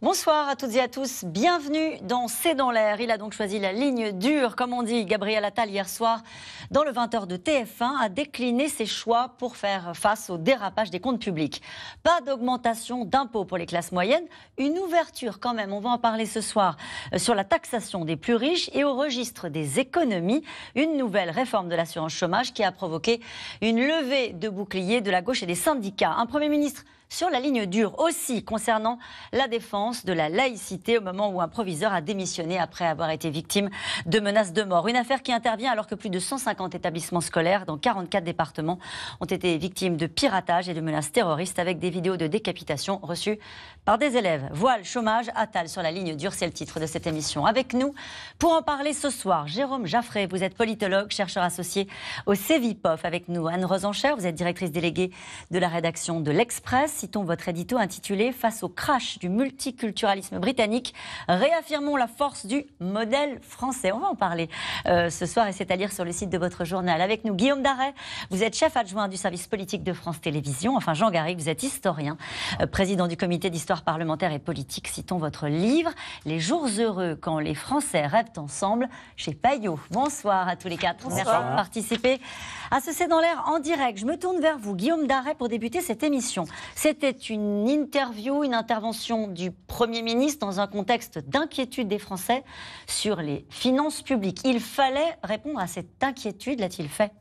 Bonsoir à toutes et à tous. Bienvenue dans C'est dans l'air. Il a donc choisi la ligne dure, comme on dit. Gabriel Attal, hier soir, dans le 20h de TF1, a décliné ses choix pour faire face au dérapage des comptes publics. Pas d'augmentation d'impôts pour les classes moyennes, une ouverture quand même, on va en parler ce soir, euh, sur la taxation des plus riches et au registre des économies. Une nouvelle réforme de l'assurance chômage qui a provoqué une levée de boucliers de la gauche et des syndicats. Un Premier ministre sur la ligne dure aussi concernant la défense de la laïcité au moment où un proviseur a démissionné après avoir été victime de menaces de mort. Une affaire qui intervient alors que plus de 150 établissements scolaires dans 44 départements ont été victimes de piratage et de menaces terroristes avec des vidéos de décapitation reçues par des élèves. Voile, chômage, atal sur la ligne dure, c'est le titre de cette émission. Avec nous, pour en parler ce soir, Jérôme Jaffré, vous êtes politologue, chercheur associé au CEVIPOF. Avec nous, Anne Rosencher, vous êtes directrice déléguée de la rédaction de l'Express citons votre édito intitulé Face au crash du multiculturalisme britannique, réaffirmons la force du modèle français. On va en parler euh, ce soir et c'est à lire sur le site de votre journal. Avec nous, Guillaume Darret, vous êtes chef adjoint du service politique de France Télévisions. Enfin, Jean garry vous êtes historien, euh, président du comité d'histoire parlementaire et politique. Citons votre livre Les jours heureux quand les Français rêvent ensemble chez Payot. Bonsoir à tous les quatre. Merci de participer à ce C'est dans l'air en direct. Je me tourne vers vous, Guillaume Darret, pour débuter cette émission. C'était une interview, une intervention du Premier ministre dans un contexte d'inquiétude des Français sur les finances publiques. Il fallait répondre à cette inquiétude, l'a-t-il fait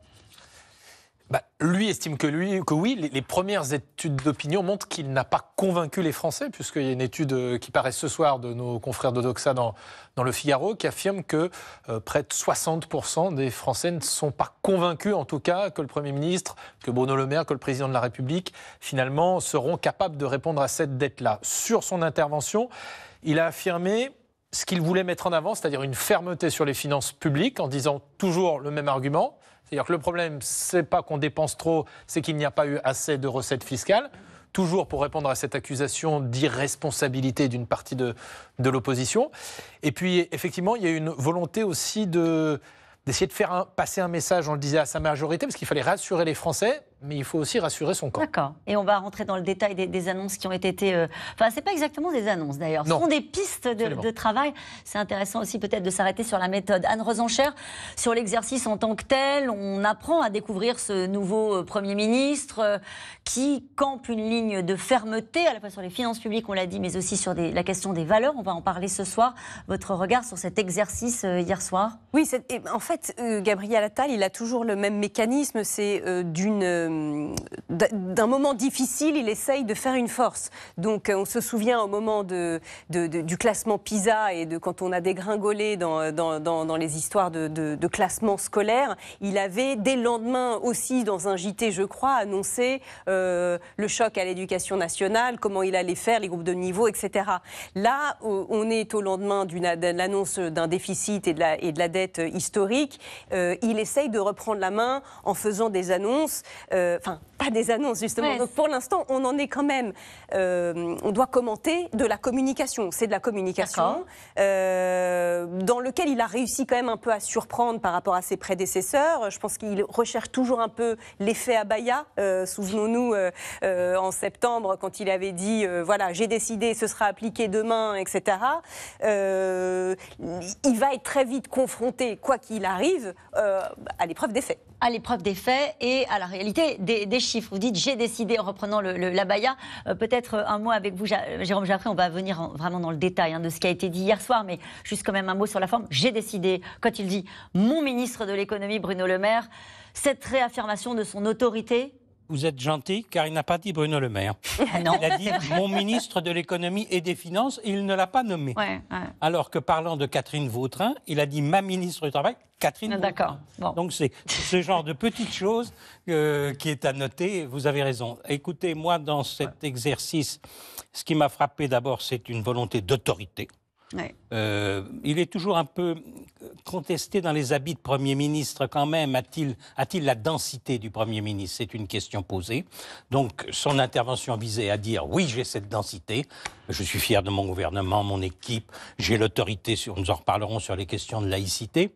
bah, lui estime que, lui, que oui. Les, premières études d'opinion montrent qu'il n'a pas convaincu les Français, puisqu'il y a une étude euh, qui paraît ce soir de nos confrères de Doxa dans, le Figaro qui affirme que euh, près de 60% des Français ne sont pas convaincus, en tout cas, que le Premier ministre, que Bruno Le Maire, que le Président de la République, finalement, seront capables de répondre à cette dette-là. Sur son intervention, il a affirmé ce qu'il voulait mettre en avant, c'est-à-dire une fermeté sur les finances publiques, en disant toujours le même argument. C'est-à-dire que le problème, c'est pas qu'on dépense trop, c'est qu'il n'y a pas eu assez de recettes fiscales. Toujours pour répondre à cette accusation d'irresponsabilité d'une partie de, l'opposition. Et puis, effectivement, il y a une volonté aussi d'essayer de faire passer un message, on le disait à sa majorité, parce qu'il fallait rassurer les Français, mais il faut aussi rassurer son camp. D'accord. Et on va rentrer dans le détail des, annonces qui ont été. Euh, enfin, c'est pas exactement des annonces d'ailleurs. Ce sont des pistes de, travail. C'est intéressant aussi peut-être de s'arrêter sur la méthode. Anne Rosencher, sur l'exercice en tant que tel, on apprend à découvrir ce nouveau euh, Premier ministre euh, qui campe une ligne de fermeté à la fois sur les finances publiques, on l'a dit, mais aussi sur la question des valeurs. On va en parler ce soir. Votre regard sur cet exercice hier soir Oui, en fait, Gabriel Attal, il a toujours le même mécanisme. C'est d'une euh, d'un moment difficile, il essaye de faire une force. Donc euh, on se souvient au moment du classement PISA et de quand on a dégringolé dans, euh, les histoires de, classement scolaire, il avait dès le lendemain aussi dans un JT, je crois, annoncé le choc à l'éducation nationale, comment il allait faire, les groupes de niveau, etc. Là, on est au lendemain de l'annonce d'un déficit et de, la, dette historique. il essaye de reprendre la main en faisant des annonces. Euh, enfin, pas des annonces justement. Donc pour l'instant, on en est quand même. Euh, on doit commenter de la communication. C'est de la communication euh, dans lequel il a réussi quand même un peu à surprendre par rapport à ses prédécesseurs. Je pense qu'il recherche toujours un peu l'effet Abaya. Souvenons-nous en septembre quand il avait dit voilà, j'ai décidé, ce sera appliqué demain, etc. il va être très vite confronté, quoi qu'il arrive, à l'épreuve des faits à l'épreuve des faits et à la réalité des, chiffres. Vous dites, j'ai décidé, en reprenant le, la Baïa, euh, peut-être euh, un mot avec vous, euh, Jérôme Jaffré, on va venir vraiment dans le détail hein, de ce qui a été dit hier soir, mais juste quand même un mot sur la forme. J'ai décidé, quand il dit mon ministre de l'économie, Bruno Le Maire, cette réaffirmation de son autorité vous êtes gentil, car il n'a pas dit Bruno Le Maire. Ah il a dit mon ministre de l'économie et des finances, il ne l'a pas nommé. Alors que parlant de Catherine Vautrin, il a dit ma ministre du Travail, Catherine Vautrin ». D'accord. Donc c'est ce genre de petites choses euh, qui est à noter, vous avez raison. Écoutez, moi, dans cet exercice, ce qui m'a frappé d'abord, c'est une volonté d'autorité. Euh, il est toujours un peu contesté dans les habits de Premier ministre quand même. A-t-il, la densité du Premier ministre C'est une question posée. Donc son intervention visait à dire oui, j'ai cette densité, je suis fier de mon gouvernement, mon équipe, j'ai l'autorité, sur, nous en reparlerons sur les questions de laïcité.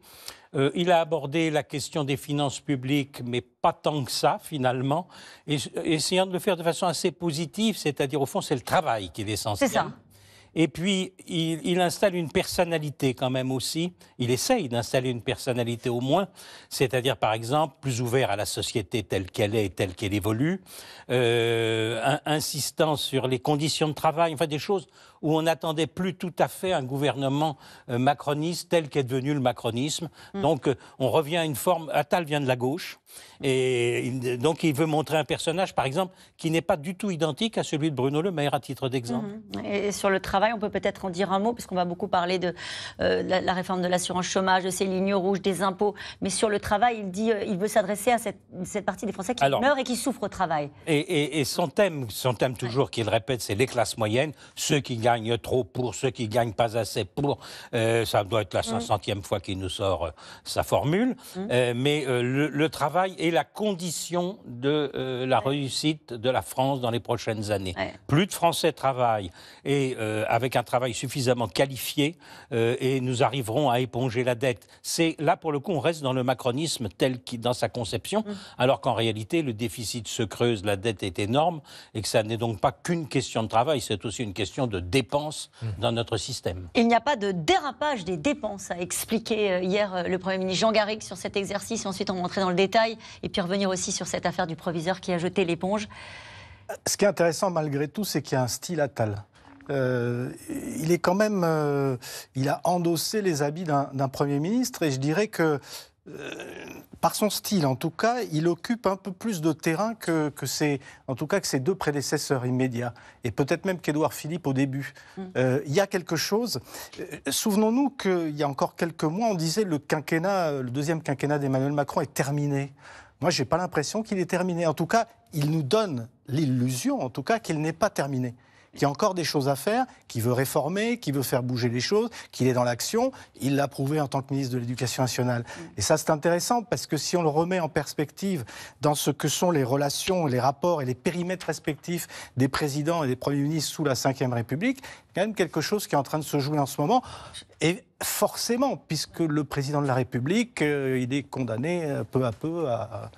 Euh, il a abordé la question des finances publiques, mais pas tant que ça, finalement, et, essayant de le faire de façon assez positive, c'est-à-dire, au fond, c'est le travail qui est essentiel. C'est ça. Et puis, il, installe une personnalité quand même aussi. Il essaye d'installer une personnalité au moins, c'est-à-dire par exemple plus ouvert à la société telle qu'elle est et telle qu'elle évolue, euh, insistant sur les conditions de travail, enfin des choses où on n'attendait plus tout à fait un gouvernement euh, macroniste tel qu'est devenu le macronisme. Mm. Donc euh, on revient à une forme. Attal vient de la gauche. Et donc il veut montrer un personnage, par exemple, qui n'est pas du tout identique à celui de Bruno Le Maire, à titre d'exemple. Mm-hmm. Et sur le travail, on peut peut-être en dire un mot, puisqu'on va beaucoup parler de euh, la, réforme de l'assurance chômage, de ces lignes rouges, des impôts. Mais sur le travail, il dit il veut s'adresser à cette, partie des Français qui meurent et qui souffrent au travail. Et, son thème, son thème toujours qu'il répète, c'est les classes moyennes, ceux qui gagnent trop pour ceux qui gagnent pas assez pour. Euh, ça doit être la 500e mm. fois qu'il nous sort euh, sa formule. Mm. Euh, mais le, travail est la condition de la réussite de la France dans les prochaines années. Plus de Français travaillent et avec un travail suffisamment qualifié, et nous arriverons à éponger la dette. C'est là pour le coup, on reste dans le macronisme tel qu'il dans sa conception, mm. alors qu'en réalité, le déficit se creuse, la dette est énorme, et que ça n'est donc pas qu'une question de travail, c'est aussi une question de dépenses dans notre système. Il n'y a pas de dérapage des dépenses, a expliqué euh, hier euh, le Premier ministre Jean Garrigue sur cet exercice. Ensuite, on va entrer dans le détail et puis revenir aussi sur cette affaire du proviseur qui a jeté l'éponge. Euh, ce qui est intéressant malgré tout, c'est qu'il y a un style atal. Euh, il est quand même, il a endossé les habits d'un Premier ministre et je dirais que euh, par son style en tout cas, il occupe un peu plus de terrain que, ses, en tout cas que ses deux prédécesseurs immédiats, et peut-être même qu'Édouard Philippe au début. Mm. Euh, il y a quelque chose. Euh, souvenons-nous qu'il y a encore quelques mois, on disait le quinquennat, le deuxième quinquennat d'Emmanuel Macron est terminé. Moi, je n'ai pas l'impression qu'il est terminé. En tout cas, il nous donne l'illusion, en tout cas, qu'il n'est pas terminé qui a encore des choses à faire, qui veut réformer, qui veut faire bouger les choses, qu'il est dans l'action. Il l'a prouvé en tant que ministre de l'Éducation nationale. Mm. Et ça, c'est intéressant parce que si on le remet en perspective dans ce que sont les relations, les rapports et les périmètres respectifs des présidents et des premiers ministres sous la Ve République, quand même quelque chose qui est en train de se jouer en ce moment. Et forcément, puisque le président de la République, euh, il est condamné euh, peu à peu à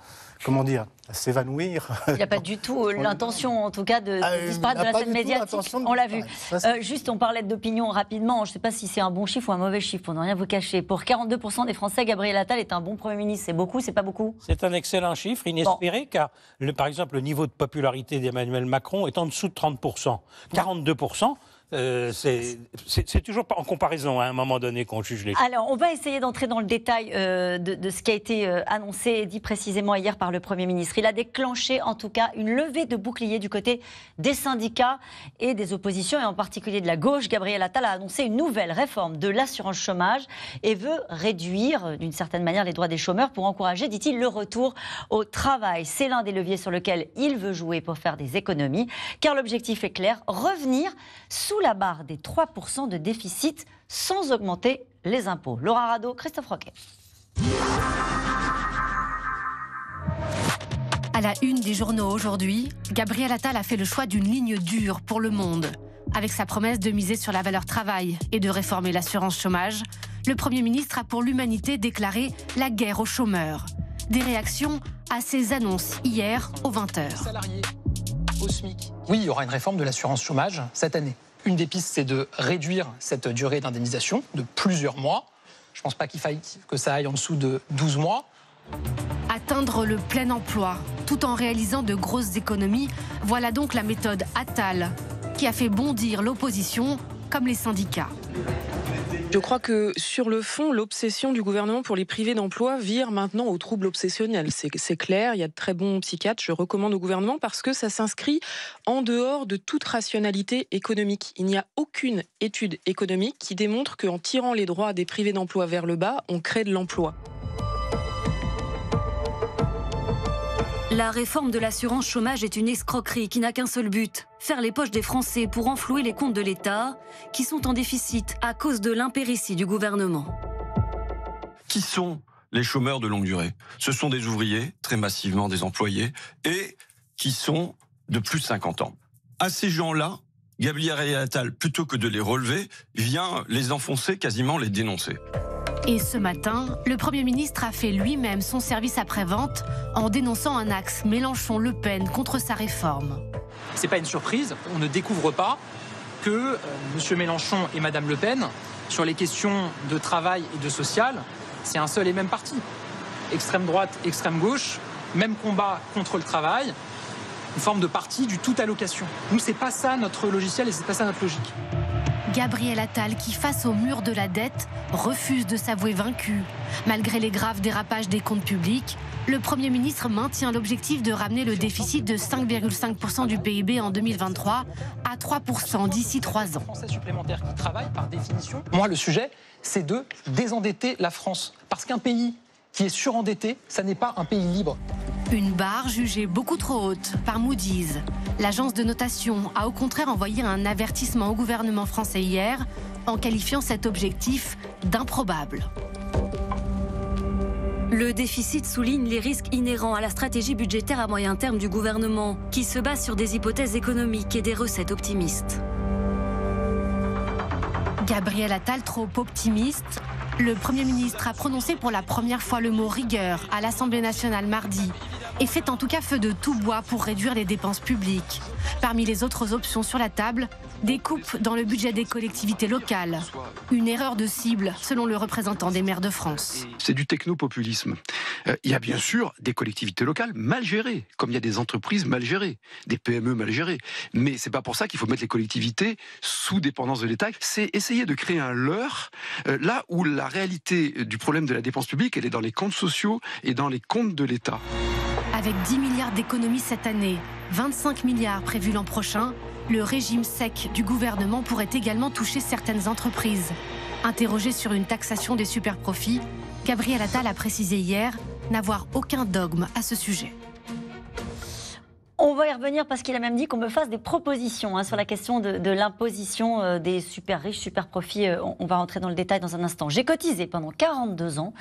comment dire, s'évanouir. Il n'y a pas du tout euh, l'intention, en tout cas, de, ah, euh, disparaître de ah, la scène médiatique. On l'a vu. Euh, juste, on parlait d'opinion rapidement. Je ne sais pas si c'est un bon chiffre ou un mauvais chiffre, pour ne rien vous cacher. Pour 42% des Français, Gabriel Attal est un bon Premier ministre. C'est beaucoup, c'est pas beaucoup C'est un excellent chiffre, inespéré, car, le, par exemple, le niveau de popularité d'Emmanuel Macron est en dessous de 30%. 42%, euh, c'est toujours en comparaison hein, à un moment donné qu'on juge les choses. Alors, on va essayer d'entrer dans le détail euh, de, ce qui a été euh, annoncé et dit précisément hier par le Premier ministre. Il a déclenché en tout cas une levée de boucliers du côté des syndicats et des oppositions, et en particulier de la gauche. Gabriel Attal a annoncé une nouvelle réforme de l'assurance chômage et veut réduire d'une certaine manière les droits des chômeurs pour encourager, dit-il, le retour au travail. C'est l'un des leviers sur lequel il veut jouer pour faire des économies, car l'objectif est clair, revenir sous la barre des 3% de déficit sans augmenter les impôts. Laura Rado, Christophe Roquet. À la une des journaux aujourd'hui, Gabriel Attal a fait le choix d'une ligne dure pour le monde. Avec sa promesse de miser sur la valeur travail et de réformer l'assurance chômage, le Premier ministre a pour l'humanité déclaré la guerre aux chômeurs. Des réactions à ses annonces hier aux 20h. Oui, il y aura une réforme de l'assurance chômage cette année. Une des pistes, c'est de réduire cette durée d'indemnisation de plusieurs mois. Je ne pense pas qu'il faille que ça aille en dessous de 12 mois. Atteindre le plein emploi tout en réalisant de grosses économies, voilà donc la méthode Atal, qui a fait bondir l'opposition comme les syndicats. Je crois que sur le fond, l'obsession du gouvernement pour les privés d'emploi vire maintenant aux troubles obsessionnels. C'est clair, il y a de très bons psychiatres, je recommande au gouvernement parce que ça s'inscrit en dehors de toute rationalité économique. Il n'y a aucune étude économique qui démontre qu'en tirant les droits des privés d'emploi vers le bas, on crée de l'emploi. La réforme de l'assurance chômage est une escroquerie qui n'a qu'un seul but, faire les poches des Français pour enflouer les comptes de l'État, qui sont en déficit à cause de l'impéritie du gouvernement. Qui sont les chômeurs de longue durée Ce sont des ouvriers, très massivement des employés, et qui sont de plus de 50 ans. À ces gens-là, Gabriel Attal, plutôt que de les relever, vient les enfoncer, quasiment les dénoncer. Et ce matin, le Premier ministre a fait lui-même son service après-vente en dénonçant un axe Mélenchon-Le Pen contre sa réforme. C'est pas une surprise, on ne découvre pas que euh, M. Mélenchon et Mme Le Pen, sur les questions de travail et de social, c'est un seul et même parti. Extrême droite, extrême gauche, même combat contre le travail, une forme de parti du tout allocation. Nous, c'est pas ça notre logiciel et c'est pas ça notre logique. Gabriel Attal qui, face au mur de la dette, refuse de s'avouer vaincu. Malgré les graves dérapages des comptes publics, le Premier ministre maintient l'objectif de ramener le déficit de 5,5% du PIB en 2023 à 3% d'ici 3 ans. par Moi, le sujet, c'est de désendetter la France. Parce qu'un pays qui est surendetté, ça n'est pas un pays libre. Une barre jugée beaucoup trop haute par Moody's. L'agence de notation a au contraire envoyé un avertissement au gouvernement français hier en qualifiant cet objectif d'improbable. Le déficit souligne les risques inhérents à la stratégie budgétaire à moyen terme du gouvernement, qui se base sur des hypothèses économiques et des recettes optimistes. Gabriel Attal trop optimiste. Le Premier ministre a prononcé pour la première fois le mot rigueur à l'Assemblée nationale mardi, et fait en tout cas feu de tout bois pour réduire les dépenses publiques. Parmi les autres options sur la table, des coupes dans le budget des collectivités locales. Une erreur de cible, selon le représentant des maires de France. C'est du technopopulisme. Euh, il y a bien sûr des collectivités locales mal gérées, comme il y a des entreprises mal gérées, des PME mal gérées. Mais c'est pas pour ça qu'il faut mettre les collectivités sous dépendance de l'État. C'est essayer de créer un leurre euh, là où la réalité du problème de la dépense publique, elle est dans les comptes sociaux et dans les comptes de l'État. Avec 10 milliards d'économies cette année, 25 milliards prévus l'an prochain, le régime sec du gouvernement pourrait également toucher certaines entreprises. Interrogé sur une taxation des superprofits, Gabriel Attal a précisé hier n'avoir aucun dogme à ce sujet. On va y revenir parce qu'il a même dit qu'on me fasse des propositions hein, sur la question de, l'imposition euh, des super riches, super profits. Euh, on, va rentrer dans le détail dans un instant. J'ai cotisé pendant 42 ans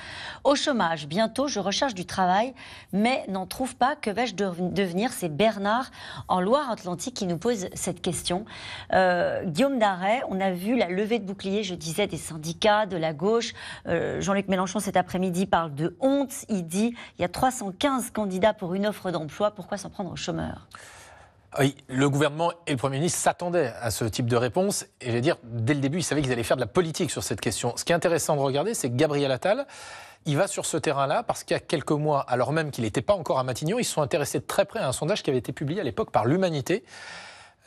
au chômage. Bientôt, je recherche du travail, mais n'en trouve pas. Que vais-je devenir C'est Bernard en Loire-Atlantique qui nous pose cette question. Euh, Guillaume Darret, on a vu la levée de bouclier, je disais, des syndicats, de la gauche. Jean-Luc Mélenchon, cet après-midi, parle de honte. Il dit il y a 315 candidats pour une offre d'emploi. Pourquoi s'en prendre au chômeur oui, le gouvernement et le Premier ministre s'attendaient à ce type de réponse. Et je vais dire, dès le début, ils savaient qu'ils allaient faire de la politique sur cette question. Ce qui est intéressant de regarder, c'est que Gabriel Attal, il va sur ce terrain-là parce qu'il y a quelques mois, alors même qu'il n'était pas encore à Matignon, ils se sont intéressés de très près à un sondage qui avait été publié à l'époque par l'Humanité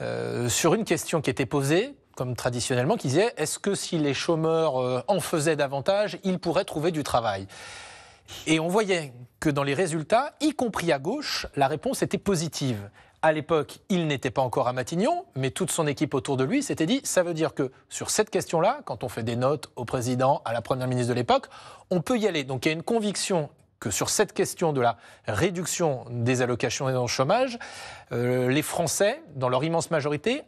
euh, sur une question qui était posée, comme traditionnellement, qui disait est-ce que si les chômeurs euh, en faisaient davantage, ils pourraient trouver du travail et on voyait que dans les résultats, y compris à gauche, la réponse était positive. À l'époque, il n'était pas encore à Matignon, mais toute son équipe autour de lui s'était dit ça veut dire que sur cette question-là, quand on fait des notes au président, à la première ministre de l'époque, on peut y aller. Donc il y a une conviction que sur cette question de la réduction des allocations et dans chômage, euh, les Français, dans leur immense majorité,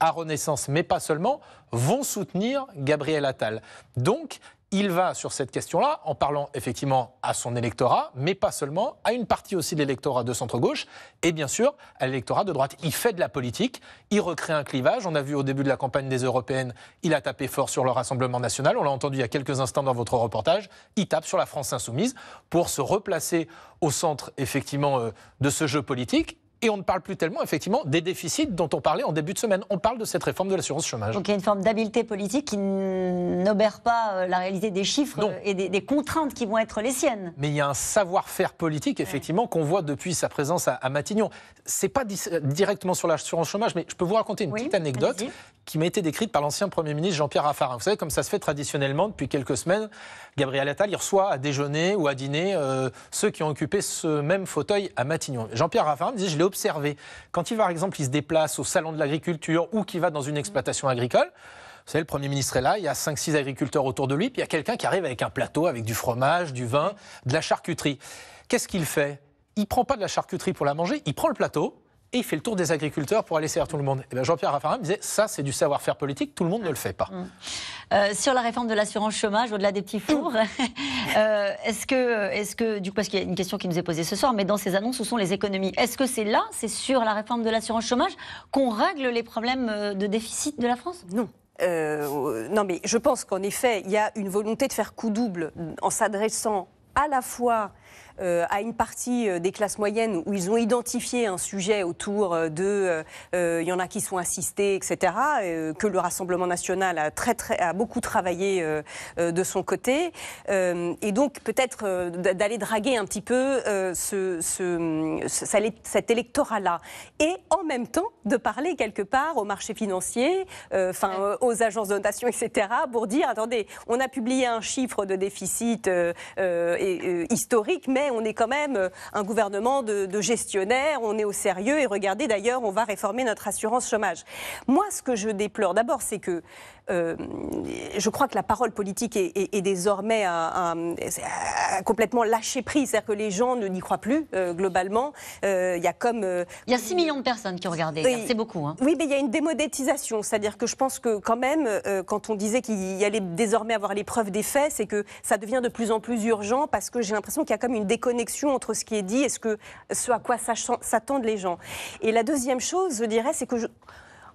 à Renaissance, mais pas seulement, vont soutenir Gabriel Attal. Donc, il va sur cette question-là en parlant effectivement à son électorat, mais pas seulement, à une partie aussi de l'électorat de centre-gauche et bien sûr à l'électorat de droite. Il fait de la politique, il recrée un clivage. On a vu au début de la campagne des européennes, il a tapé fort sur le Rassemblement national. On l'a entendu il y a quelques instants dans votre reportage. Il tape sur la France insoumise pour se replacer au centre effectivement euh, de ce jeu politique et on ne parle plus tellement, effectivement, des déficits dont on parlait en début de semaine. On parle de cette réforme de l'assurance chômage. Donc il y a une forme d'habileté politique qui n'obère pas euh, la réalité des chiffres et des, contraintes qui vont être les siennes. Mais il y a un savoir-faire politique, effectivement, qu'on voit depuis sa présence à, Matignon. C'est pas euh, directement sur l'assurance chômage, mais je peux vous raconter une petite anecdote qui m'a été décrite par l'ancien Premier ministre Jean-Pierre Raffarin. Vous savez, comme ça se fait traditionnellement depuis quelques semaines, Gabriel Attal, il reçoit à déjeuner ou à dîner euh, ceux qui ont occupé ce même fauteuil à Matignon. Jean-Pierre Raffarin me dit, observer. Quand il, va, par exemple, il se déplace au salon de l'agriculture ou qu'il va dans une exploitation agricole, vous savez, le Premier ministre est là, il y a 5-6 agriculteurs autour de lui, puis il y a quelqu'un qui arrive avec un plateau, avec du fromage, du vin, de la charcuterie. Qu'est-ce qu'il fait Il prend pas de la charcuterie pour la manger, il prend le plateau, il fait le tour des agriculteurs pour aller servir tout le monde. Et eh Jean-Pierre Raffarin disait ça, c'est du savoir-faire politique, tout le monde ne le fait pas. Mm. Euh, sur la réforme de l'assurance chômage, au-delà des petits fours, euh, est-ce que, est que, du coup, parce qu'il y a une question qui nous est posée ce soir, mais dans ces annonces, où sont les économies Est-ce que c'est là, c'est sur la réforme de l'assurance chômage, qu'on règle les problèmes euh, de déficit de la France Non. non, mais je pense qu'en effet, il y a une volonté de faire coup double en s'adressant à la fois euh, à une partie euh, des classes moyennes où ils ont identifié un sujet autour euh, de, il y en a qui sont assistés, etc., que le Rassemblement national a, très, très, a beaucoup travaillé de son côté. et donc peut-être d'aller draguer un petit peu ce, cet électorat-là. Et en même temps, de parler quelque part aux marchés financiers, enfin aux agences de notation, etc., pour dire, attendez, on a publié un chiffre de déficit historique, mais on est quand même euh, un gouvernement de, de gestionnaires, on est au sérieux et regardez d'ailleurs, on va réformer notre assurance chômage. Moi, ce que je déplore d'abord, c'est que euh, je crois que la parole politique est, désormais complètement lâchée prise. C'est-à-dire que les gens n'y croient plus, euh, globalement. Euh, il y a comme. il y a 6 millions de personnes qui ont regardé, c'est beaucoup. Hein. Oui, mais il y a une démodétisation. C'est-à-dire que je pense que, quand même, quand on disait qu'il allait désormais avoir l'épreuve des faits, c'est que ça devient de plus en plus urgent parce que j'ai l'impression qu'il y a comme une déconnexion entre ce qui est dit et ce, que, à quoi s'attendent les gens. Et la deuxième chose, je dirais, c'est que. Je,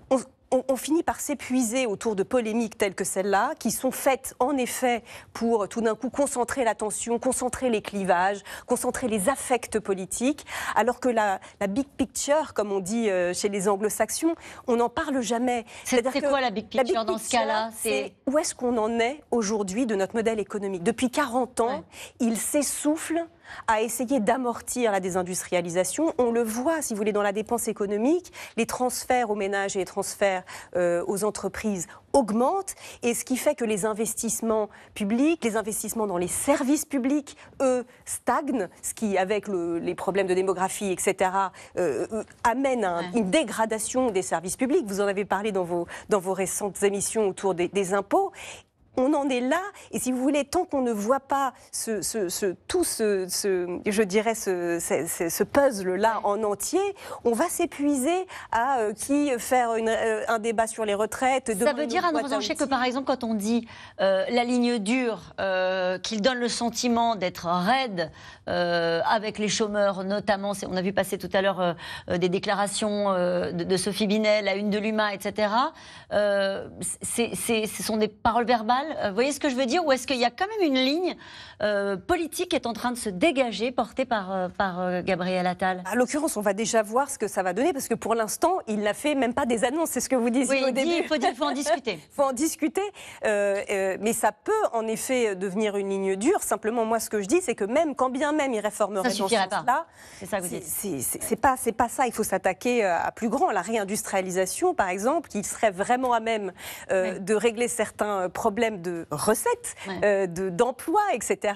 on, on, finit par s'épuiser autour de polémiques telles que celles là qui sont faites en effet pour euh, tout d'un coup concentrer l'attention, concentrer les clivages, concentrer les affects politiques, alors que la, big picture, comme on dit euh, chez les anglo-saxons, on n'en parle jamais. C'est quoi la big picture dans ce cas-là C'est où est-ce qu'on en est aujourd'hui de notre modèle économique Depuis 40 ans, il s'essouffle à essayer d'amortir la désindustrialisation. On le voit, si vous voulez, dans la dépense économique, les transferts aux ménages et les transferts euh, aux entreprises augmentent, et ce qui fait que les investissements publics, les investissements dans les services publics, eux, stagnent, ce qui, avec les problèmes de démographie, etc., euh, euh, amène une dégradation des services publics. Vous en avez parlé dans vos, dans vos récentes émissions autour des impôts on en est là. Et si vous voulez, tant qu'on ne voit pas ce, tout ce, je dirais, ce, puzzle-là en entier, on va s'épuiser à euh, qui faire euh, un débat sur les retraites. Ça veut dire, Anne Rosanchet, que par exemple, quand on dit euh, la ligne dure, qu'il donne le sentiment d'être raide avec les chômeurs, notamment, on a vu passer tout à l'heure des déclarations de, Sophie Binet, la une de l'UMA, etc. ce sont des paroles verbales euh, vous voyez ce que je veux dire Ou est-ce qu'il y a quand même une ligne euh, politique qui est en train de se dégager, portée par, euh, par Gabriel Attal À l'occurrence, on va déjà voir ce que ça va donner, parce que pour l'instant, il n'a fait même pas des annonces, c'est ce que vous disiez oui, au début. il faut, en discuter. Il faut en discuter, mais ça peut en effet devenir une ligne dure. Simplement, moi, ce que je dis, c'est que même quand bien même il réformerait ça dans ce sens-là, c'est pas, pas ça. Il faut s'attaquer à plus grand, à la réindustrialisation, par exemple, qui serait vraiment à même de régler certains problèmes de recettes, euh, d'emplois, de, etc.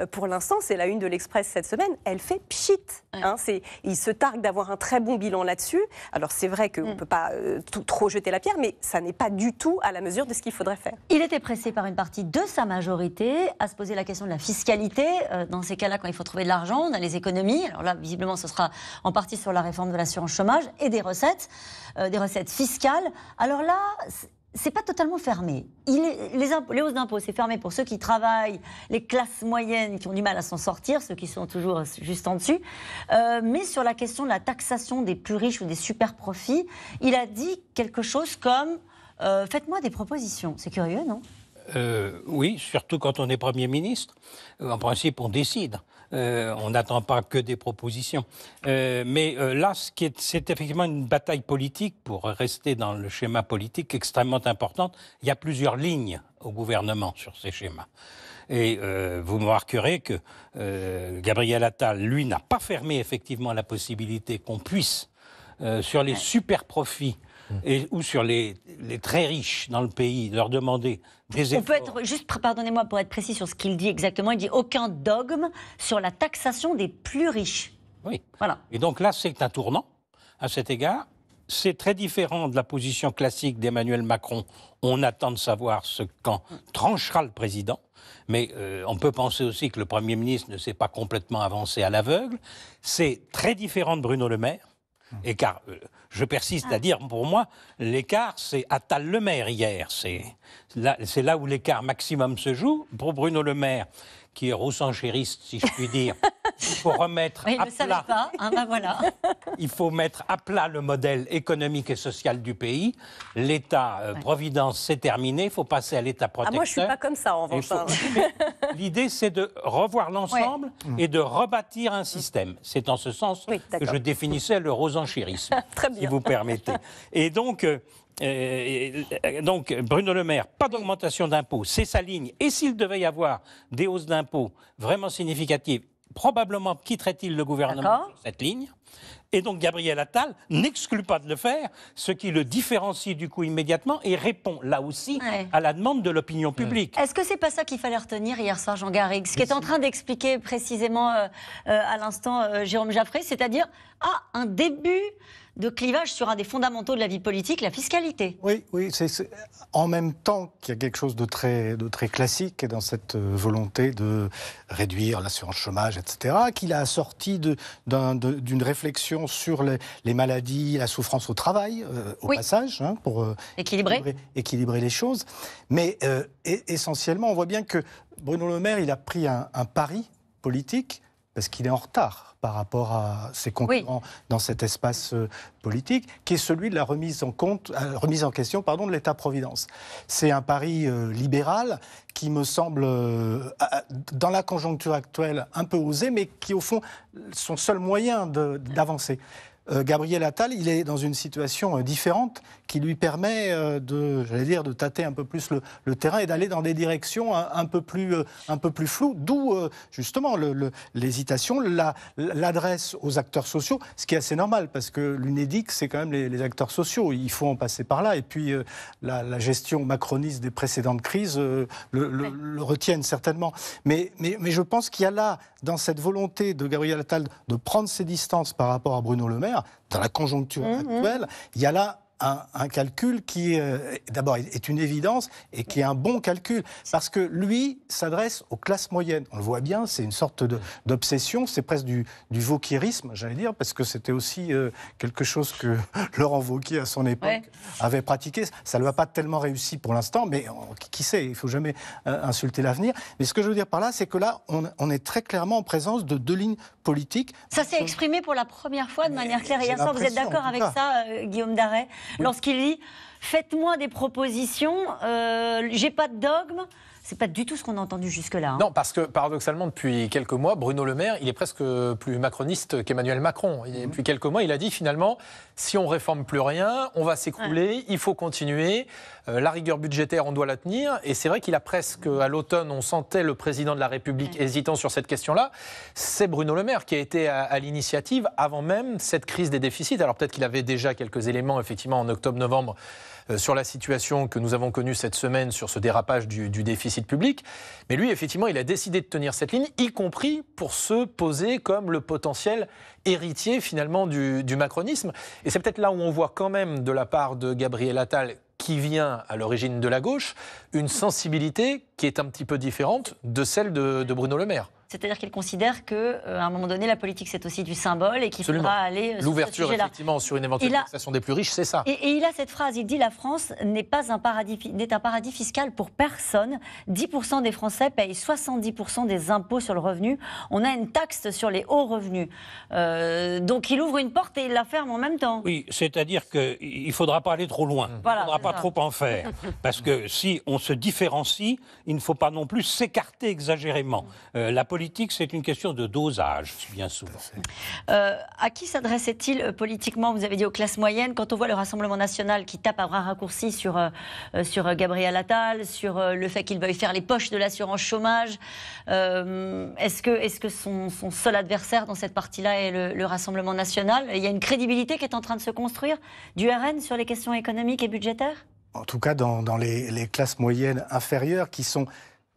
Euh, pour l'instant, c'est la une de l'Express cette semaine, elle fait pchit. Hein, c'est, il se targue d'avoir un très bon bilan là-dessus. Alors c'est vrai qu'on ne mm. peut pas euh, trop jeter la pierre, mais ça n'est pas du tout à la mesure de ce qu'il faudrait faire. Il était pressé par une partie de sa majorité à se poser la question de la fiscalité. dans ces cas-là, quand il faut trouver de l'argent, on a les économies. Alors là, visiblement, ce sera en partie sur la réforme de l'assurance chômage et des recettes, des recettes fiscales. Alors là, c'est pas totalement fermé. Il les, les, hausses d'impôts, c'est fermé pour ceux qui travaillent, les classes moyennes qui ont du mal à s'en sortir, ceux qui sont toujours juste en dessus. Euh, mais sur la question de la taxation des plus riches ou des super profits, il a dit quelque chose comme euh, Faites-moi des propositions. C'est curieux, non euh, oui, surtout quand on est Premier ministre. En principe, on décide. Euh, on n'attend pas que des propositions. Euh, mais euh, là, c'est effectivement une bataille politique, pour rester dans le schéma politique, extrêmement importante. Il y a plusieurs lignes au gouvernement sur ces schémas. Et vous remarquerez que Gabriel Attal, lui, n'a pas fermé effectivement la possibilité qu'on puisse, sur les super profits, Mm. ou sur les, très riches dans le pays, leur demander des efforts. On peut être, juste, pardonnez-moi pour être précis sur ce qu'il dit exactement, il dit aucun dogme sur la taxation des plus riches. Oui. Voilà. Et donc là, c'est un tournant à cet égard. C'est très différent de la position classique d'Emmanuel Macron. On attend de savoir ce qu'en tranchera le président. Mais euh, on peut penser aussi que le Premier ministre ne s'est pas complètement avancé à l'aveugle. C'est très différent de Bruno Le Maire. Et car euh, je persiste à ah. dire, pour moi, l'écart, c'est Atal Le Maire hier. C'est là, là où l'écart maximum se joue. Pour Bruno Le Maire, qui est roussanchériste, si je puis dire. Il faut remettre à plat. Hein, ben voilà. Il faut mettre à plat le modèle économique et social du pays. L'État euh, providence c'est terminé. Il faut passer à l'État protecteur. Ah, moi, je suis pas comme ça en revanche. L'idée, c'est de revoir l'ensemble mm. et de rebâtir un système. C'est en ce sens que je définissais le rosanchérisme, si vous permettez. Et donc, euh, euh, donc Bruno Le Maire, pas d'augmentation d'impôts, c'est sa ligne. Et s'il devait y avoir des hausses d'impôts vraiment significatives, probablement quitterait-il le gouvernement sur cette ligne. Et donc Gabriel Attal n'exclut pas de le faire, ce qui le différencie du coup immédiatement et répond là aussi à la demande de l'opinion publique. Est-ce que c'est pas ça qu'il fallait retenir hier soir, Jean Garrigue Ce qu'est en train d'expliquer précisément euh, euh, à l'instant Jérôme Jaffré, c'est-à-dire à ah, un début de clivage sur un des fondamentaux de la vie politique, la fiscalité. Oui, oui, c'est en même temps qu'il y a quelque chose de très, de très classique dans cette euh, volonté de réduire l'assurance chômage, etc., qu'il a assorti d'une réflexion sur les, maladies, la souffrance au travail, euh, au passage, hein, pour euh, équilibrer. les choses. Mais e-, essentiellement, on voit bien que Bruno Le Maire, il a pris un pari politique parce qu'il est en retard par rapport à ses concurrents dans cet espace euh, politique, qui est celui de la remise en, compte, euh, remise en question pardon, de l'État-providence. C'est un pari euh, libéral qui me semble, dans la conjoncture actuelle, un peu osé, mais qui, au fond, son seul moyen d'avancer. Euh, Gabriel Attal, il est dans une situation euh, différente qui lui permet euh, de, j'allais dire, de tâter un peu plus le, terrain et d'aller dans des directions hein, un, peu, plus, floues, d'où justement l'hésitation, l'adresse aux acteurs sociaux, ce qui est assez normal parce que l'UNEDIC, c'est quand même les, acteurs sociaux, il faut en passer par là. Et puis la, gestion macroniste des précédentes crises le, le, retiennent certainement. mais je pense qu'il y a là, dans cette volonté de Gabriel Attal de prendre ses distances par rapport à Bruno Le Maire, dans la conjoncture mmh, mmh. actuelle, il y a là un, calcul qui, euh, d'abord, est une évidence et qui est un bon calcul. Parce que lui s'adresse aux classes moyennes. On le voit bien, c'est une sorte d'obsession, c'est presque du, du j'allais dire, parce que c'était aussi euh, quelque chose que Laurent Vauquier, à son époque, avait pratiqué. Ça ne lui a pas tellement réussi pour l'instant, mais oh, qui sait, il ne faut jamais euh, insulter l'avenir. Mais ce que je veux dire par là, c'est que là, on, est très clairement en présence de deux lignes politiques. Ça s'est exprimé pour la première fois de manière claire et Vous êtes d'accord avec ça, Guillaume Darret lorsqu'il lit faites-moi des propositions, euh, j'ai pas de dogme. C'est pas du tout ce qu'on a entendu jusque-là. Hein. Non, parce que paradoxalement, depuis quelques mois, Bruno Le Maire, il est presque plus macroniste qu'Emmanuel Macron. Et mhm. Depuis quelques mois, il a dit finalement, si on réforme plus rien, on va s'écrouler, il faut continuer. Euh, la rigueur budgétaire, on doit la tenir. Et c'est vrai qu'il a presque, à l'automne, on sentait le président de la République hésitant sur cette question-là. C'est Bruno Le Maire qui a été à l'initiative avant même cette crise des déficits. Alors peut-être qu'il avait déjà quelques éléments, effectivement, en octobre-novembre euh, sur la situation que nous avons connue cette semaine sur ce dérapage du, déficit public. Mais lui, effectivement, il a décidé de tenir cette ligne, y compris pour se poser comme le potentiel héritier finalement du, macronisme. Et c'est peut-être là où on voit quand même de la part de Gabriel Attal qui vient à l'origine de la gauche, une sensibilité qui est un petit peu différente de celle de Bruno Le Maire. C'est-à-dire qu'il considère qu'à euh, à un moment donné, la politique, c'est aussi du symbole et qu'il faudra aller. Euh, L'ouverture, effectivement, sur une éventuelle taxation des plus riches, c'est ça. Et, il a cette phrase il dit la France n'est pas un paradis, n'est un paradis fiscal pour personne. 10% des Français payent 70% des impôts sur le revenu. On a une taxe sur les hauts revenus. Euh, donc il ouvre une porte et il la ferme en même temps. Oui, c'est-à-dire qu'il ne faudra pas aller trop loin. il ne faudra pas trop en faire. parce que si on se différencie, il ne faut pas non plus s'écarter exagérément. la politique, c'est une question de dosage, bien souvent. Euh, à qui s'adressait-il euh, politiquement Vous avez dit aux classes moyennes. Quand on voit le Rassemblement national qui tape à bras raccourcis sur, euh, sur Gabriel Attal, sur le fait qu'il veuille faire les poches de l'assurance chômage, est-ce que, est -ce que son, seul adversaire dans cette partie-là est le, Rassemblement national Il y a une crédibilité qui est en train de se construire du RN sur les questions économiques et budgétaires en tout cas dans, les, les, classes moyennes inférieures, qui sont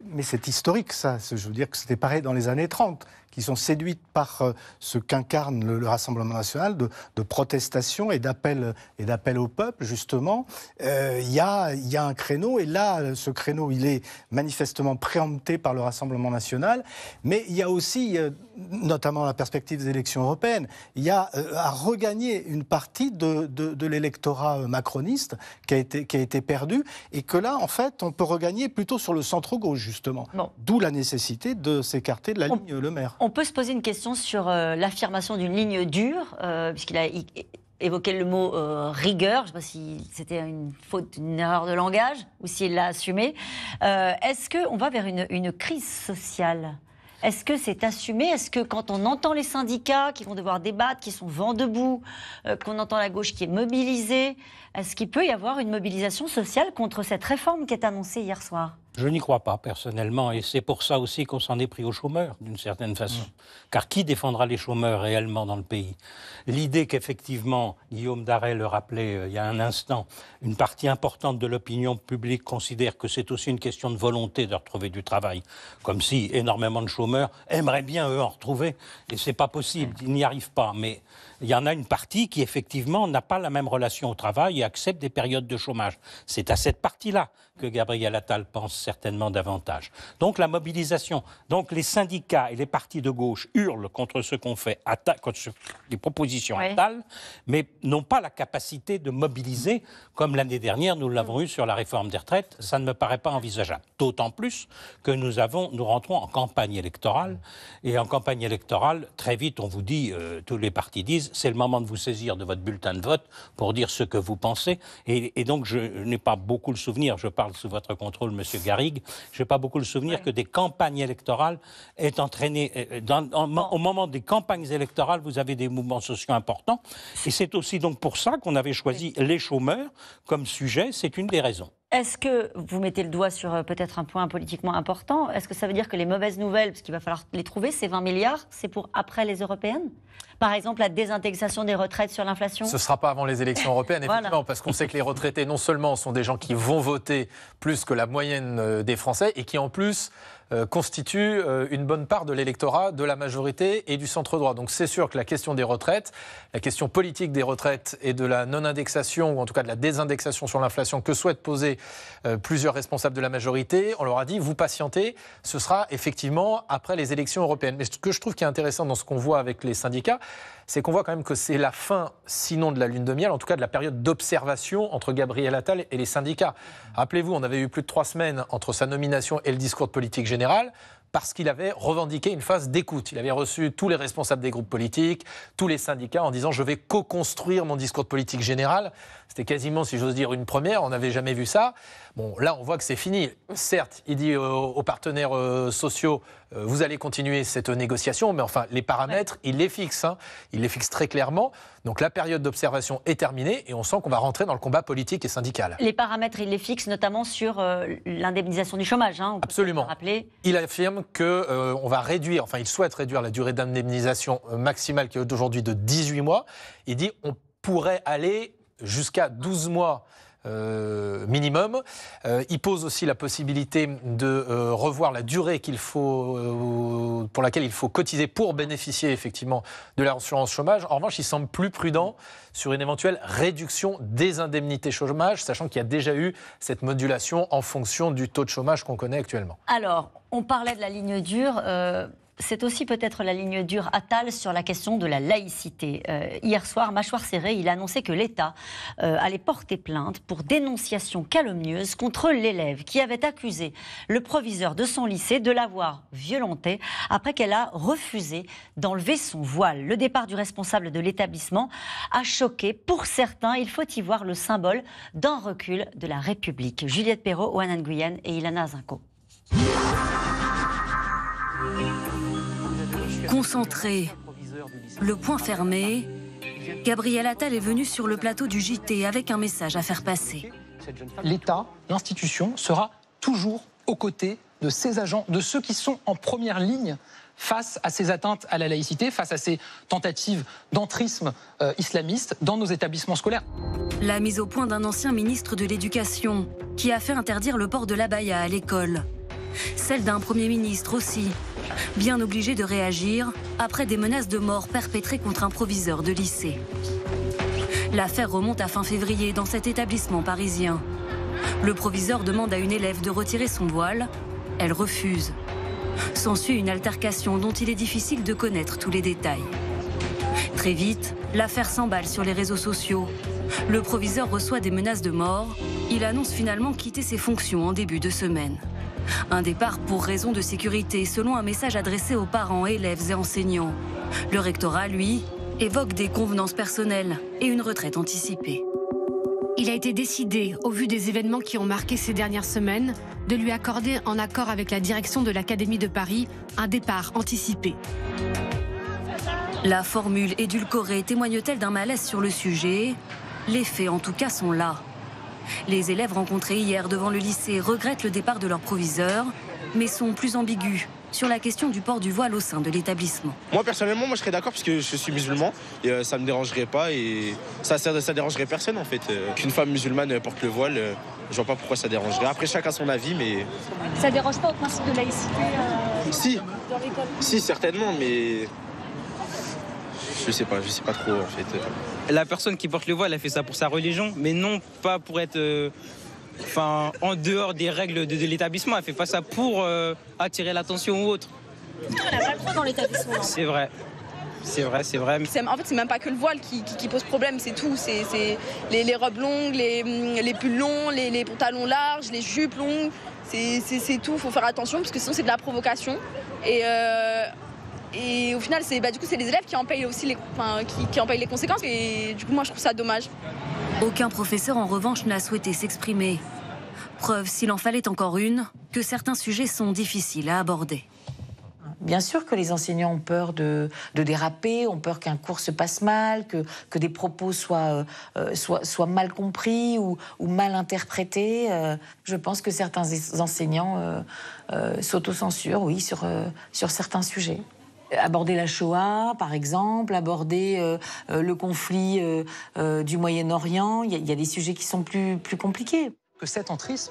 mais c'est historique, ça. Je veux dire que c'était pareil dans les années 30 qui sont séduites par euh, ce qu'incarne le, Rassemblement national de, protestation et d'appel et d'appel au peuple justement. Euh, il y, a, un créneau et là ce créneau il est manifestement préempté par le Rassemblement national, mais il y a aussi euh, notamment la perspective des élections européennes. Il y a à regagner une partie de, l'électorat macroniste qui a été qui a été perdu et que là en fait on peut regagner plutôt sur le centre gauche justement. D'où la nécessité de s'écarter de la ligne Le Maire. On peut se poser une question sur euh, l'affirmation d'une ligne dure, euh, puisqu'il a évoqué le mot euh, rigueur. Je ne sais pas si c'était une faute, une erreur de langage, ou s'il l'a assumé. Est-ce qu'on va vers une, crise sociale est-ce que c'est assumé Est-ce que quand on entend les syndicats qui vont devoir débattre, qui sont vent debout, qu'on entend la gauche qui est mobilisée, est-ce qu'il peut y avoir une mobilisation sociale contre cette réforme qui est annoncée hier soir je n'y crois pas personnellement, et c'est pour ça aussi qu'on s'en est pris aux chômeurs, d'une certaine façon. Mm. Car qui défendra les chômeurs réellement dans le pays L'idée qu'effectivement, Guillaume Darrel le rappelait euh, il y a un instant, une partie importante de l'opinion publique considère que c'est aussi une question de volonté de retrouver du travail, comme si énormément de chômeurs aimeraient bien eux en retrouver, et c'est pas possible, mm. ils n'y arrivent pas. Mais il y en a une partie qui, effectivement, n'a pas la même relation au travail et accepte des périodes de chômage. C'est à cette partie-là que Gabriel Attal pense certainement davantage. Donc la mobilisation. Donc les syndicats et les partis de gauche hurlent contre ce qu'on fait, contre les propositions Attal, mais n'ont pas la capacité de mobiliser comme l'année dernière nous l'avons eu sur la réforme des retraites. Ça ne me paraît pas envisageable. D'autant plus que nous avons, nous rentrons en campagne électorale et en campagne électorale, très vite, on vous dit, euh, tous les partis disent, c'est le moment de vous saisir de votre bulletin de vote pour dire ce que vous pensez. Et, donc, je n'ai pas beaucoup le souvenir, je parle sous votre contrôle, Monsieur Garrigue, je n'ai pas beaucoup le souvenir que des campagnes électorales aient entraîné... Euh, euh, au moment des campagnes électorales, vous avez des mouvements sociaux importants. Et c'est aussi donc pour ça qu'on avait choisi les chômeurs comme sujet. C'est une des raisons. Est-ce que vous mettez le doigt sur euh, peut-être un point politiquement important Est-ce que ça veut dire que les mauvaises nouvelles, parce qu'il va falloir les trouver, ces 20 milliards, c'est pour après les européennes Par exemple, la désindexation des retraites sur l'inflation Ce ne sera pas avant les élections européennes, évidemment, parce qu'on sait que les retraités, non seulement sont des gens qui vont voter plus que la moyenne euh, des Français, et qui en plus constituent euh, constitue euh, une bonne part de l'électorat, de la majorité et du centre droit. Donc c'est sûr que la question des retraites, la question politique des retraites et de la non-indexation, ou en tout cas de la désindexation sur l'inflation que souhaitent poser euh, plusieurs responsables de la majorité, on leur a dit, vous patientez, ce sera effectivement après les élections européennes. Mais ce que je trouve qui est intéressant dans ce qu'on voit avec les syndicats, c'est qu'on voit quand même que c'est la fin, sinon de la lune de miel, en tout cas de la période d'observation entre Gabriel Attal et les syndicats. Rappelez-vous, on avait eu plus de trois semaines entre sa nomination et le discours de politique générale parce qu'il avait revendiqué une phase d'écoute. Il avait reçu tous les responsables des groupes politiques, tous les syndicats en disant je vais co-construire mon discours de politique générale. C'était quasiment, si j'ose dire, une première, on n'avait jamais vu ça. Bon, là on voit que c'est fini. Certes, il dit euh, aux partenaires euh, sociaux euh, vous allez continuer cette négociation, mais enfin, les paramètres, il les fixe. Hein. Il les fixe très clairement. Donc la période d'observation est terminée et on sent qu'on va rentrer dans le combat politique et syndical. Les paramètres, il les fixe notamment sur euh, l'indemnisation du chômage. Hein. Absolument. Rappeler. Il affirme qu'on euh, va réduire, enfin, il souhaite réduire la durée d'indemnisation maximale qui est aujourd'hui de 18 mois. Il dit on pourrait aller jusqu'à 12 mois. Euh, minimum. Euh, il pose aussi la possibilité de euh, revoir la durée qu'il faut, pour laquelle il faut cotiser pour bénéficier effectivement de l'assurance chômage. En revanche, il semble plus prudent sur une éventuelle réduction des indemnités chômage, sachant qu'il y a déjà eu cette modulation en fonction du taux de chômage qu'on connaît actuellement. Alors, on parlait de la ligne dure c'est aussi peut-être la ligne dure Attal sur la question de la laïcité. Euh, hier soir, mâchoire serrée, il annonçait que l'État euh, allait porter plainte pour dénonciation calomnieuse contre l'élève qui avait accusé le proviseur de son lycée de l'avoir violentée après qu'elle a refusé d'enlever son voile. Le départ du responsable de l'établissement a choqué. Pour certains, il faut y voir le symbole d'un recul de la République. Juliette Perrault, Oana Nguyen et Ilana Zinko concentré, le point fermé, Gabriel Attal est venu sur le plateau du JT avec un message à faire passer. L'État, l'institution, sera toujours aux côtés de ces agents, de ceux qui sont en première ligne face à ces atteintes à la laïcité, face à ces tentatives d'entrisme euh, islamiste dans nos établissements scolaires. La mise au point d'un ancien ministre de l'Éducation qui a fait interdire le port de l'abaya à l'école celle d'un Premier ministre aussi, bien obligé de réagir après des menaces de mort perpétrées contre un proviseur de lycée. L'affaire remonte à fin février dans cet établissement parisien. Le proviseur demande à une élève de retirer son voile. Elle refuse. S'ensuit une altercation dont il est difficile de connaître tous les détails. Très vite, l'affaire s'emballe sur les réseaux sociaux. Le proviseur reçoit des menaces de mort. Il annonce finalement quitter ses fonctions en début de semaine. Un départ pour raison de sécurité, selon un message adressé aux parents, élèves et enseignants. Le rectorat, lui, évoque des convenances personnelles et une retraite anticipée. Il a été décidé, au vu des événements qui ont marqué ces dernières semaines, de lui accorder, en accord avec la direction de l'Académie de Paris, un départ anticipé. La formule édulcorée témoigne-t-elle d'un malaise sur le sujet Les faits, en tout cas, sont là. Les élèves rencontrés hier devant le lycée regrettent le départ de leur proviseur, mais sont plus ambigus sur la question du port du voile au sein de l'établissement. Moi personnellement, moi je serais d'accord parce que je suis musulman et euh, ça ne me dérangerait pas et ça ne dérangerait personne en fait. Euh, qu'une femme musulmane euh, porte le voile, je je vois pas pourquoi ça dérangerait. Après chacun son avis mais ça dérange pas au principe de laïcité. Si. si certainement mais je sais pas, je sais pas trop en fait. La personne qui porte le voile, elle fait ça pour sa religion, mais non pas pour être euh, enfin, en dehors des règles de, l'établissement. Elle fait pas ça pour euh, attirer l'attention ou autre. pas le dans l'établissement. Hein. C'est vrai. C'est vrai, c'est vrai. En fait, c'est même pas que le voile qui, pose problème, c'est tout. C'est les, robes longues, les, mm, pulls longs, les, pantalons larges, les jupes longues. C'est tout, Il faut faire attention parce que sinon c'est de la provocation. Et euh, et au final, c'est bah, du coup, c'est les élèves qui en payent aussi les, qui, qui en payent les conséquences. Et du coup, moi, je trouve ça dommage. Aucun professeur, en revanche, n'a souhaité s'exprimer. Preuve, s'il en fallait encore une, que certains sujets sont difficiles à aborder. Bien sûr que les enseignants ont peur de, de déraper, ont peur qu'un cours se passe mal, que, que des propos soient, euh, euh, mal compris ou, mal interprétés. Euh, je pense que certains enseignants s'autocensurent, oui, sur, sur certains sujets. Euh, aborder la Shoah, par exemple, aborder euh, euh, le conflit du Moyen-Orient. Il y, a des sujets qui sont plus, plus compliqués.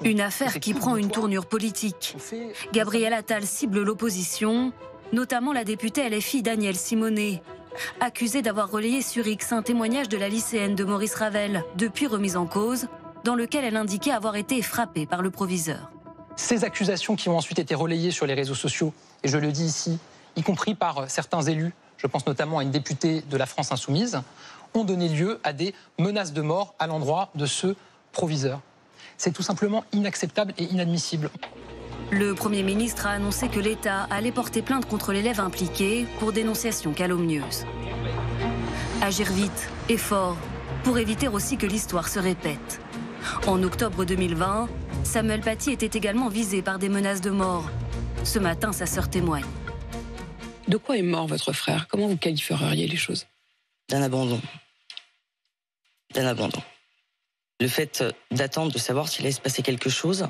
Une affaire qui prend une tournure politique. Gabriel Attal cible l'opposition, notamment la députée LFI Danielle Simonet, accusée d'avoir relayé sur X un témoignage de la lycéenne de Maurice Ravel, depuis remise en cause, dans lequel elle indiquait avoir été frappée par le proviseur. Ces accusations qui ont ensuite été relayées sur les réseaux sociaux, et je le dis ici, y compris par certains élus, je pense notamment à une députée de la France insoumise, ont donné lieu à des menaces de mort à l'endroit de ce proviseur. C'est tout simplement inacceptable et inadmissible. Le Premier ministre a annoncé que l'État allait porter plainte contre l'élève impliqué pour dénonciation calomnieuse. Agir vite et fort pour éviter aussi que l'histoire se répète. En octobre 2020, Samuel Paty était également visé par des menaces de mort. Ce matin, sa sœur témoigne. De quoi est mort votre frère Comment vous qualifieriez les choses D'un abandon. D'un abandon. Le fait euh, d'attendre, de savoir s'il allait se passer quelque chose,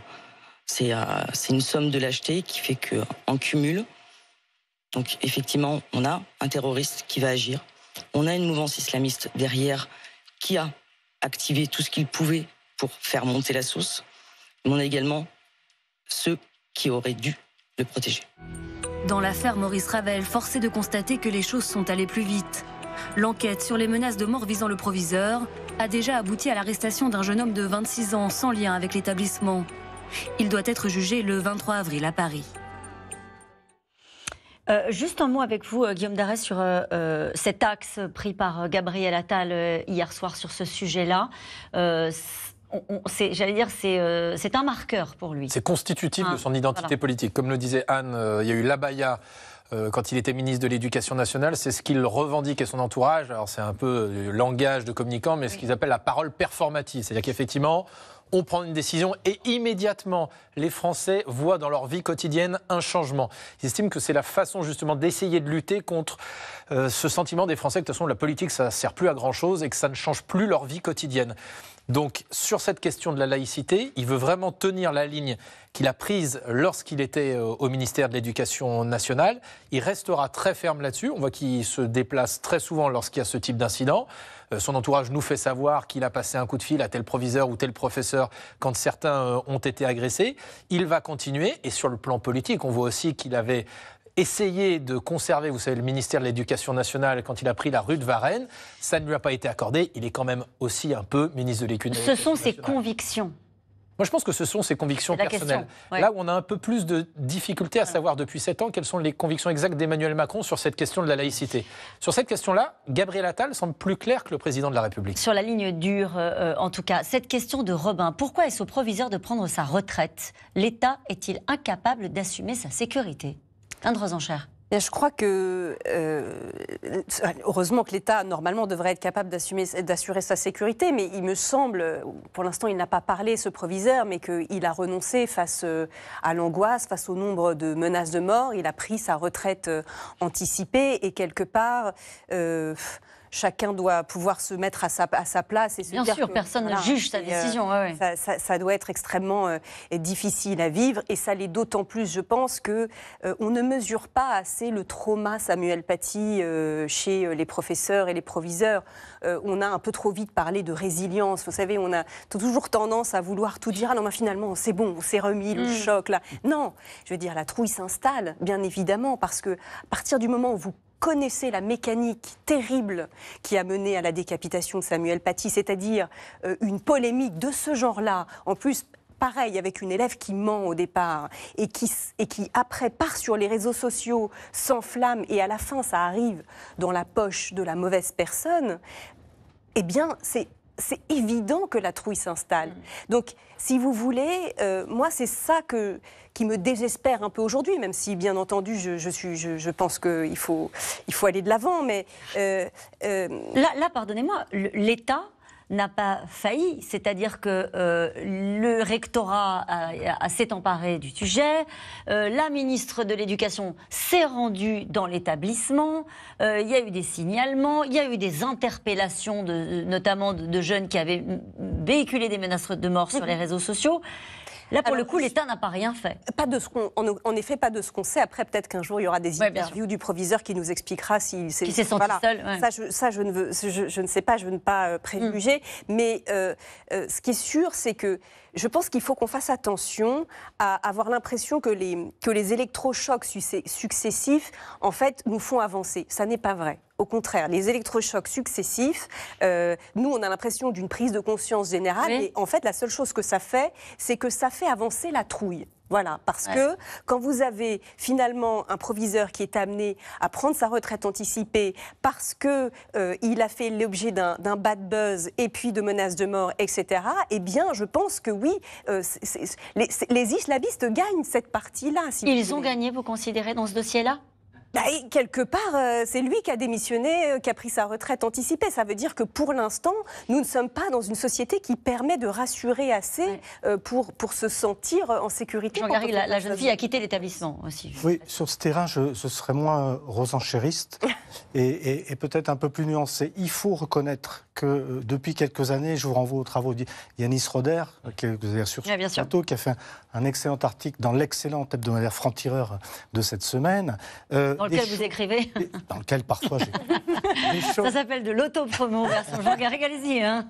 c'est euh, une somme de lâcheté qui fait que en cumule. Donc effectivement, on a un terroriste qui va agir. On a une mouvance islamiste derrière qui a activé tout ce qu'il pouvait pour faire monter la sauce. Mais on a également ceux qui auraient dû le protéger. Dans l'affaire Maurice Ravel, forcé de constater que les choses sont allées plus vite. L'enquête sur les menaces de mort visant le proviseur a déjà abouti à l'arrestation d'un jeune homme de 26 ans sans lien avec l'établissement. Il doit être jugé le 23 avril à Paris. Euh, juste un mot avec vous, euh, Guillaume Darès, sur euh, cet axe pris par Gabriel Attal hier soir sur ce sujet-là j'allais dire, euh, c'est un marqueur pour lui. C'est constitutif de ah, son identité politique. Comme le disait Anne, euh, il y a eu l'abaya euh, quand il était ministre de l'Éducation nationale, c'est ce qu'il revendique et son entourage. Alors c'est un peu le langage de communicant, mais ce qu'ils appellent la parole performative. C'est-à-dire qu'effectivement, on prend une décision et immédiatement, les Français voient dans leur vie quotidienne un changement. Ils estiment que c'est la façon justement d'essayer de lutter contre ce sentiment des Français que de toute façon la politique, ça ne sert plus à grand-chose et que ça ne change plus leur vie quotidienne. Donc sur cette question de la laïcité, il veut vraiment tenir la ligne qu'il a prise lorsqu'il était euh, au ministère de l'Éducation nationale. Il restera très ferme là-dessus. On voit qu'il se déplace très souvent lorsqu'il y a ce type d'incident. Euh, son entourage nous fait savoir qu'il a passé un coup de fil à tel proviseur ou tel professeur quand certains euh, ont été agressés. Il va continuer. Et sur le plan politique, on voit aussi qu'il avait essayer de conserver, vous savez, le ministère de l'Éducation nationale quand il a pris la rue de Varennes. Ça ne lui a pas été accordé. Il est quand même aussi un peu ministre de l'Éducation Ce sont ses convictions. Moi, je pense que ce sont ses convictions personnelles. Là où on a un peu plus de difficultés à savoir depuis sept ans quelles sont les convictions exactes d'Emmanuel Macron sur cette question de la laïcité. Sur cette question-là, Gabriel Attal semble plus clair que le président de la République. Sur la ligne dure, euh, en tout cas, cette question de Robin, pourquoi est-ce au proviseur de prendre sa retraite L'État est-il incapable d'assumer sa sécurité eh je crois que, euh, heureusement que l'État, normalement, devrait être capable d'assurer sa sécurité, mais il me semble, pour l'instant, il n'a pas parlé, ce proviseur, mais qu'il a renoncé face euh, à l'angoisse, face au nombre de menaces de mort, il a pris sa retraite euh, anticipée, et quelque part chacun doit pouvoir se mettre à sa, à sa place et se Bien sûr, personne ne juge sa euh, décision. Ça, doit être extrêmement euh, difficile à vivre et ça l'est d'autant plus, je pense, que euh, on ne mesure pas assez le trauma Samuel Paty chez les professeurs et les proviseurs. on a un peu trop vite parlé de résilience. Vous savez, on a toujours tendance à vouloir tout dire. Ah non, mais finalement, c'est bon, on s'est remis le mm. choc là. Non, je veux dire, la trouille s'installe, bien évidemment, parce que à partir du moment où vous connaissez la mécanique terrible qui a mené à la décapitation de Samuel Paty, c'est-à-dire euh, une polémique de ce genre-là, en plus pareil avec une élève qui ment au départ et qui, et qui après part sur les réseaux sociaux, s'enflamme et à la fin ça arrive dans la poche de la mauvaise personne, eh bien c'est c'est évident que la trouille s'installe. Mm. Donc, si vous voulez, euh, moi, c'est ça qui me désespère un peu aujourd'hui, même si, bien entendu, je, suis, je, pense qu'il faut, il faut aller de l'avant. Mais euh, euh, là pardonnez-moi, l'État n'a pas failli, c'est-à-dire que euh, le rectorat a, s'est emparé du sujet, euh, la ministre de l'Éducation s'est rendue dans l'établissement, euh, il y a eu des signalements, il y a eu des interpellations, de, notamment de jeunes qui avaient véhiculé des menaces de mort sur les mhm. réseaux sociaux. Là, pour le coup, l'État n'a pas rien fait. Pas de ce qu'on, en, effet, pas de ce qu'on sait. Après, peut-être qu'un jour, il y aura des interviews du proviseur qui nous expliquera s'il s'est, senti voilà. seul. Ça, je, ça je, ne veux, je, ne sais pas, je ne veux pas euh, préjuger. Mm. Mais euh, euh, ce qui est sûr, c'est que je pense qu'il faut qu'on fasse attention à avoir l'impression que les, que les électrochocs successifs, en fait, nous font avancer. Ça n'est pas vrai. Au contraire, les électrochocs successifs, euh, nous, on a l'impression d'une prise de conscience générale, et en fait, la seule chose que ça fait, c'est que ça fait avancer la trouille. Voilà, parce que quand vous avez finalement un proviseur qui est amené à prendre sa retraite anticipée parce qu'il euh, a fait l'objet d'un bad buzz et puis de menaces de mort, etc. Eh bien, je pense que oui, euh, les, islamistes gagnent cette partie-là. Ils ont gagné, vous considérez, dans ce dossier-là bah, quelque part, euh, c'est lui qui a démissionné, euh, qui a pris sa retraite anticipée. Ça veut dire que pour l'instant, nous ne sommes pas dans une société qui permet de rassurer assez euh, pour, pour se sentir en sécurité. Jean-Garry, la, jeune fille a quitté l'établissement aussi. Oui, sur ce terrain, je, serais moins rosanchériste et, et peut-être un peu plus nuancé. Il faut reconnaître euh, depuis quelques années, je vous renvoie aux travaux d'Yannis Roder, euh, qui vous avez sur ah, qui a fait un, excellent article dans l'excellent hebdomadaire Franc-Tireur euh, de cette semaine. dans lequel vous écrivez Dans lequel parfois j'ai. Ça s'appelle de l'auto-promo, version jean allez-y. Hein.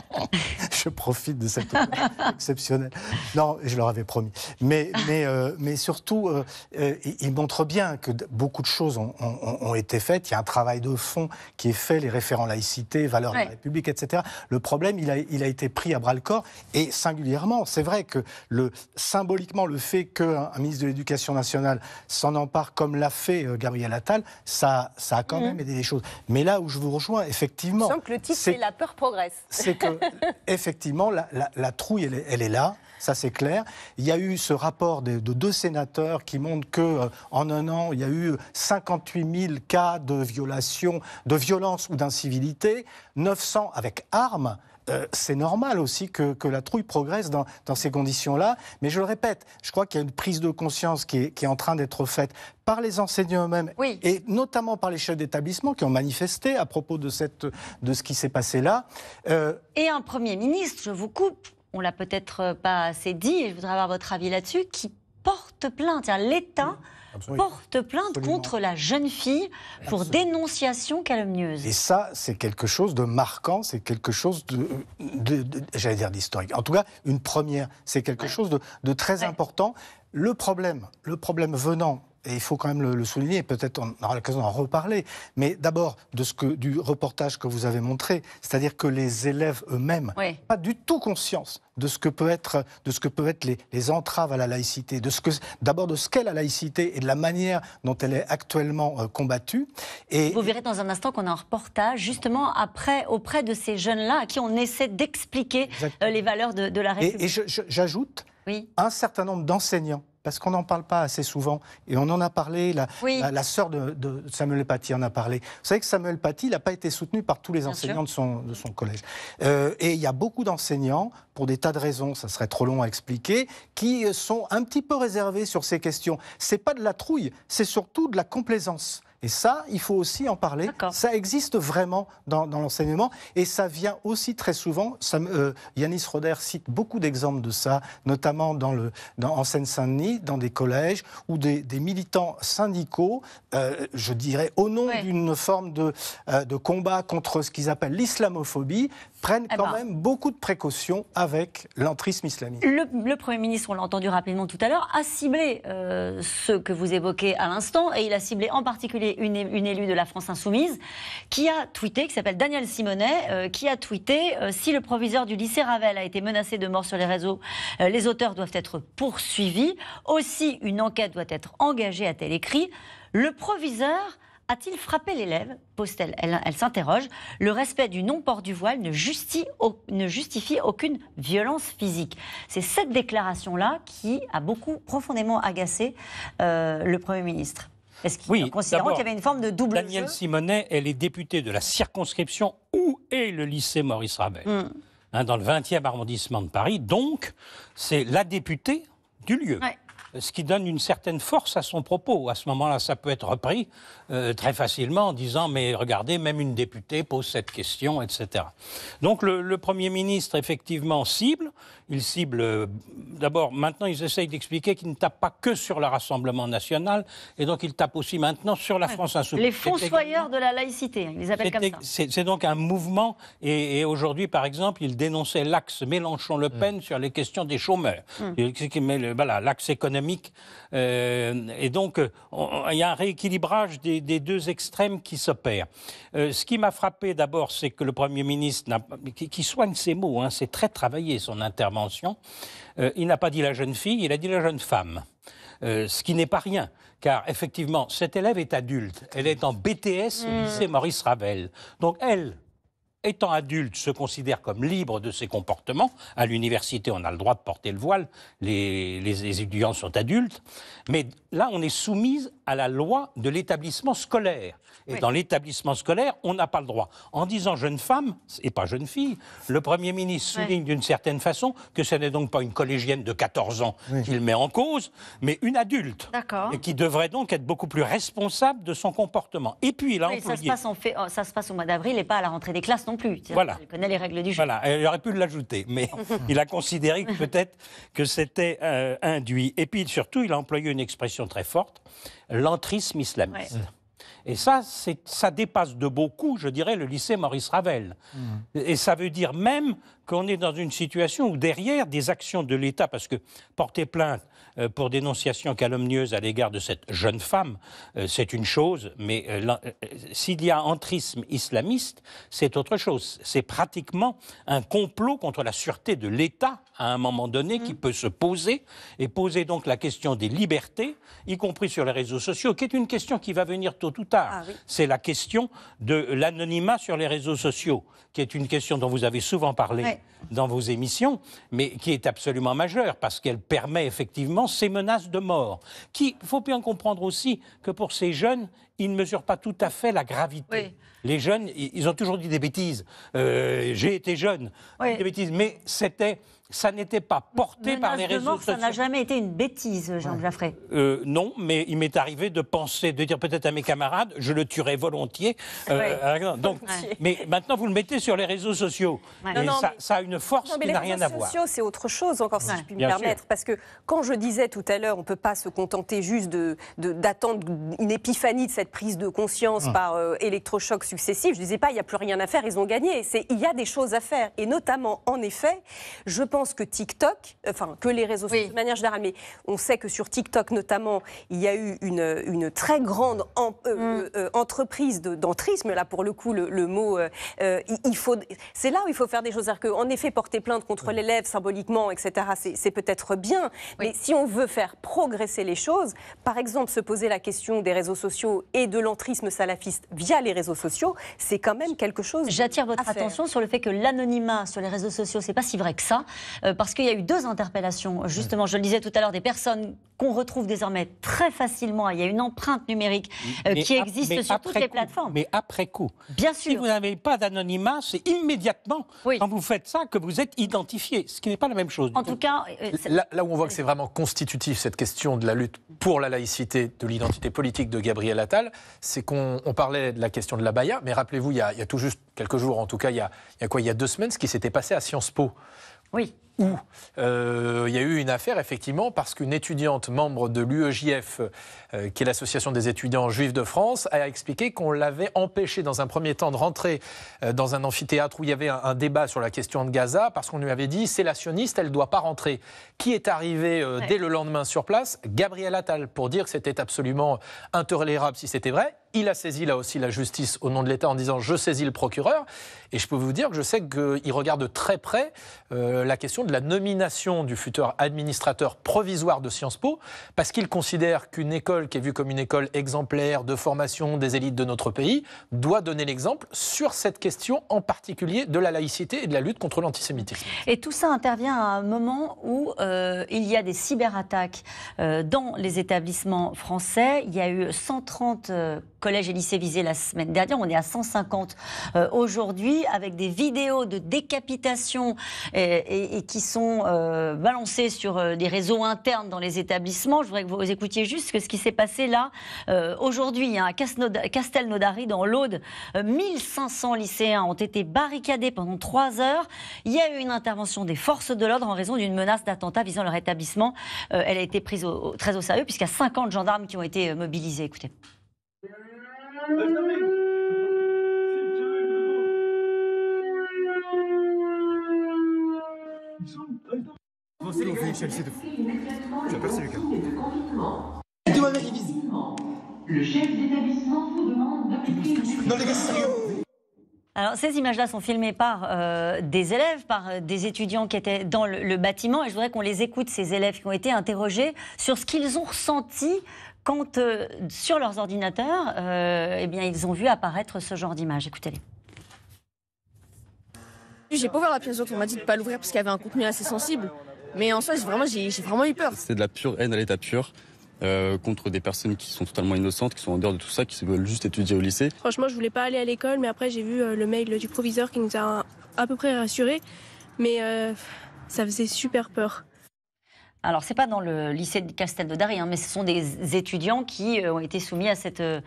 je profite de cette exceptionnelle. Non, je leur avais promis. Mais, mais, mais surtout, il montre bien que beaucoup de choses ont, ont été faites. Il y a un travail de fond qui est fait, les référents laïcité, valeurs la République, etc. Le problème, il a, il a été pris à bras le corps et singulièrement. C'est vrai que le, symboliquement, le fait qu'un ministre de l'Éducation nationale s'en empare comme l'a fait euh, Gabriel Attal, ça, ça a quand mm. même aidé des choses. Mais là où je vous rejoins, effectivement. Je que le titre, c'est La peur progresse. C'est que, effectivement, la, trouille, elle, elle est là ça c'est clair. Il y a eu ce rapport de, deux sénateurs qui montre que euh, en un an, il y a eu 58 000 cas de violation, de violence ou d'incivilité, 900 avec armes. Euh, c'est normal aussi que, que, la trouille progresse dans, dans ces conditions-là. Mais je le répète, je crois qu'il y a une prise de conscience qui est, en train d'être faite par les enseignants eux-mêmes et notamment par les chefs d'établissement qui ont manifesté à propos de, cette, de ce qui s'est passé là. Euh, et un Premier ministre, je vous coupe, on l'a peut-être euh, pas assez dit, et je voudrais avoir votre avis là-dessus, qui porte plainte. L'État porte plainte contre la jeune fille pour dénonciation calomnieuse. Et ça, c'est quelque chose de marquant, c'est quelque chose de, j'allais dire d'historique. En tout cas, une première, c'est quelque chose de, très important. Le problème, le problème venant et il faut quand même le, souligner, peut-être on aura l'occasion d'en reparler, mais d'abord de ce que, du reportage que vous avez montré, c'est-à-dire que les élèves eux-mêmes n'ont pas du tout conscience de ce que peut être, de ce que peut être les, les entraves à la laïcité, de ce que, d'abord de ce qu'est la laïcité et de la manière dont elle est actuellement euh, combattue. Et vous verrez dans un instant qu'on a un reportage justement après auprès de ces jeunes-là à qui on essaie d'expliquer euh, les valeurs de, la République. Et, et j'ajoute un certain nombre d'enseignants parce qu'on n'en parle pas assez souvent. Et on en a parlé, la, sœur de, Samuel Paty en a parlé. Vous savez que Samuel Paty n'a pas été soutenu par tous les enseignants de son, collège. Euh, et il y a beaucoup d'enseignants, pour des tas de raisons, ça serait trop long à expliquer, qui sont un petit peu réservés sur ces questions. Ce n'est pas de la trouille, c'est surtout de la complaisance. Et ça, il faut aussi en parler. Ça existe vraiment dans, l'enseignement et ça vient aussi très souvent. Ça, euh, Yanis Roder cite beaucoup d'exemples de ça, notamment dans le, en Seine-Saint-Denis, dans des collèges où des, militants syndicaux, euh, je dirais au nom d'une forme euh, de combat contre ce qu'ils appellent l'islamophobie, prennent eh quand ben. même beaucoup de précautions avec l'entrisme islamique. Le, Premier ministre, on l'a entendu rapidement tout à l'heure, a ciblé euh, ce que vous évoquez à l'instant, et il a ciblé en particulier une, élue de la France insoumise qui a tweeté, qui s'appelle Daniel Simonet, euh, qui a tweeté euh, Si le proviseur du lycée Ravel a été menacé de mort sur les réseaux, les auteurs doivent être poursuivis. Aussi, une enquête doit être engagée, à tel écrit. Le proviseur a-t-il frappé l'élève postel elle s'interroge. Le respect du non-port du voile ne, justifie, aucune violence physique. C'est cette déclaration-là qui a beaucoup profondément agacé euh, le Premier ministre. Est-ce qu'il, oui, considérant qu'il y avait une forme de double Danielle Daniel Simonet, elle est députée de la circonscription où est le lycée Maurice Rabel, hmm. hein, dans le 20e arrondissement de Paris. Donc, c'est la députée du lieu ce qui donne une certaine force à son propos. À ce moment-là, ça peut être repris euh, très facilement en disant Mais regardez, même une députée pose cette question, etc. Donc le, Premier ministre, effectivement, cible. Il cible. Euh, d'abord, maintenant, ils essayent d'expliquer qu'il ne tape pas que sur le Rassemblement national, et donc il tape aussi maintenant sur la France insoumise. Les fossoyeurs de la laïcité, hein, ils les appellent comme ça. C'est donc un mouvement, et, aujourd'hui, par exemple, il dénonçait l'axe Mélenchon-Le Pen mm. sur les questions des chômeurs. Mmh. L'axe économique euh, et donc, il y a un rééquilibrage des, deux extrêmes qui s'opèrent. Euh, ce qui m'a frappé d'abord, c'est que le Premier ministre, qui, soigne ses mots, hein, c'est très travaillé son intervention, euh, il n'a pas dit la jeune fille, il a dit la jeune femme. ce qui n'est pas rien, car effectivement, cette élève est adulte. Elle est en BTS au mm. lycée Maurice Ravel. Donc elle, étant adulte, se considère comme libre de ses comportements. À l'université, on a le droit de porter le voile, les, étudiants sont adultes. Mais là, on est soumise à la loi de l'établissement scolaire. Et dans l'établissement scolaire, on n'a pas le droit. En disant jeune femme, et pas jeune fille, le Premier ministre souligne d'une certaine façon que ce n'est donc pas une collégienne de 14 ans qu'il met en cause, mais une adulte. Et qui devrait donc être beaucoup plus responsable de son comportement. Et puis, il a employé... ça, se passe fait, oh, ça se passe au mois d'avril et pas à la rentrée des classes non plus. Voilà. Il connaît les règles du jeu. Voilà, il aurait pu l'ajouter, mais il a considéré peut-être que c'était euh, induit. Et puis, surtout, il a employé une expression très forte l'entrisme islamiste. Et ça, ça dépasse de beaucoup, je dirais, le lycée Maurice Ravel. Mmh. Et ça veut dire même qu'on est dans une situation où derrière des actions de l'État, parce que porter plainte euh, pour dénonciation calomnieuse à l'égard de cette jeune femme, euh, c'est une chose, mais euh, s'il y a entrisme islamiste, c'est autre chose. C'est pratiquement un complot contre la sûreté de l'État à un moment donné qui mmh. peut se poser et poser donc la question des libertés, y compris sur les réseaux sociaux, qui est une question qui va venir tôt ou tard. Ah c'est la question de l'anonymat sur les réseaux sociaux, qui est une question dont vous avez souvent parlé dans vos émissions, mais qui est absolument majeure parce qu'elle permet effectivement ces menaces de mort. Il faut bien comprendre aussi que pour ces jeunes, ils ne mesurent pas tout à fait la gravité. Les jeunes, ils ont toujours dit des bêtises. Euh, j'ai été jeune, des bêtises, mais c'était ça n'était pas porté par les réseaux sociaux. Ça n'a jamais été une bêtise, Jean ouais. Euh, non, mais il m'est arrivé de penser, de dire peut-être à mes camarades, je le tuerai volontiers. Euh, euh, donc, Mais maintenant, vous le mettez sur les réseaux sociaux. ça, ça, a une force qui n'a rien à voir. Les réseaux sociaux, c'est autre chose encore, si je puis me permettre. Parce que quand je disais tout à l'heure, on ne peut pas se contenter juste d'attendre de, d'attendre une épiphanie de cette prise de conscience hum. par électrochocs successifs. Je ne disais pas, il n'y a plus rien à faire, ils ont gagné. Il y a des choses à faire. Et notamment, en effet, je pense que TikTok, enfin que les réseaux sociaux de manière générale, mais on sait que sur TikTok notamment, il y a eu une, très grande euh, mm. euh, entreprise d'entrisme, là pour le coup le, mot, euh, il faut, c'est là où il faut faire des choses, c'est-à-dire qu'en effet porter plainte contre mm. l'élève symboliquement, etc., c'est peut-être bien, mais si on veut faire progresser les choses, par exemple se poser la question des réseaux sociaux et de l'entrisme salafiste via les réseaux sociaux, c'est quand même quelque chose. J'attire votre attention sur le fait que l'anonymat sur les réseaux sociaux, c'est pas si vrai que ça. Euh, parce qu'il y a eu deux interpellations, justement, je le disais tout à l'heure, des personnes qu'on retrouve désormais très facilement. Il y a une empreinte numérique euh, qui existe sur toutes les plateformes. Mais après coup. Bien sûr. Si vous n'avez pas d'anonymat, c'est immédiatement, quand vous faites ça, que vous êtes identifié, ce qui n'est pas la même chose. En tout cas. Euh, là, où on voit que c'est vraiment constitutif, cette question de la lutte pour la laïcité, de l'identité politique de Gabriel Attal, c'est qu'on parlait de la question de la Baïa, mais rappelez-vous, il, y, a, tout juste quelques jours, en tout cas, il il y a quoi Il y a deux semaines, ce qui s'était passé à Sciences Po ほい。où euh, il y a eu une affaire, effectivement, parce qu'une étudiante membre de l'UEJF, euh, qui est l'Association des étudiants juifs de France, a expliqué qu'on l'avait empêchée dans un premier temps de rentrer euh, dans un amphithéâtre où il y avait un, débat sur la question de Gaza, parce qu'on lui avait dit, c'est la sioniste, elle ne doit pas rentrer. Qui est arrivé dès le lendemain sur place Gabriel Attal, pour dire que c'était absolument intolérable si c'était vrai. Il a saisi là aussi la justice au nom de l'État en disant je saisis le procureur. Et je peux vous dire que je sais qu'il regarde très près la question de la nomination du futur administrateur provisoire de Sciences Po, parce qu'il considère qu'une école qui est vue comme une école exemplaire de formation des élites de notre pays doit donner l'exemple sur cette question en particulier de la laïcité et de la lutte contre l'antisémitisme. Et tout ça intervient à un moment où euh, il y a des cyberattaques euh, dans les établissements français. Il y a eu 130 euh, collèges et lycées visés la semaine dernière. On est à 150 aujourd'hui avec des vidéos de décapitation et, et, et qui sont euh, balancés sur euh, des réseaux internes dans les établissements. Je voudrais que vous écoutiez juste ce qui s'est passé là euh, aujourd'hui hein. à Castelnaudary dans l'Aude. 1500 lycéens ont été barricadés pendant trois heures. Il y a eu une intervention des forces de l'ordre en raison d'une menace d'attentat visant leur établissement. elle a été prise très au sérieux puisqu'il y a 50 gendarmes qui ont été mobilisés. Écoutez. Le chef d'établissement vous demande de les Alors, ces images-là sont filmées par euh, des élèves, par euh, des étudiants qui étaient dans le, bâtiment. Et je voudrais qu'on les écoute, ces élèves qui ont été interrogés, sur ce qu'ils ont ressenti quand, euh, sur leurs ordinateurs, eh bien, ils ont vu apparaître ce genre d'image, Écoutez-les. J'ai pas ouvert la pièce d'autre, on m'a dit de pas l'ouvrir parce qu'il y avait un contenu assez sensible. Mais en soi, vraiment, j'ai vraiment eu peur. C'est de la pure haine à l'état pur. Euh, contre des personnes qui sont totalement innocentes, qui sont en dehors de tout ça, qui veulent juste étudier au lycée. Franchement, je voulais pas aller à l'école, mais après j'ai vu euh, le mail du proviseur qui nous a à peu près rassurés, mais euh, ça faisait super peur alors, ce n'est pas dans le lycée de Castel de hein, mais ce sont des étudiants qui euh, ont été soumis à cette, euh,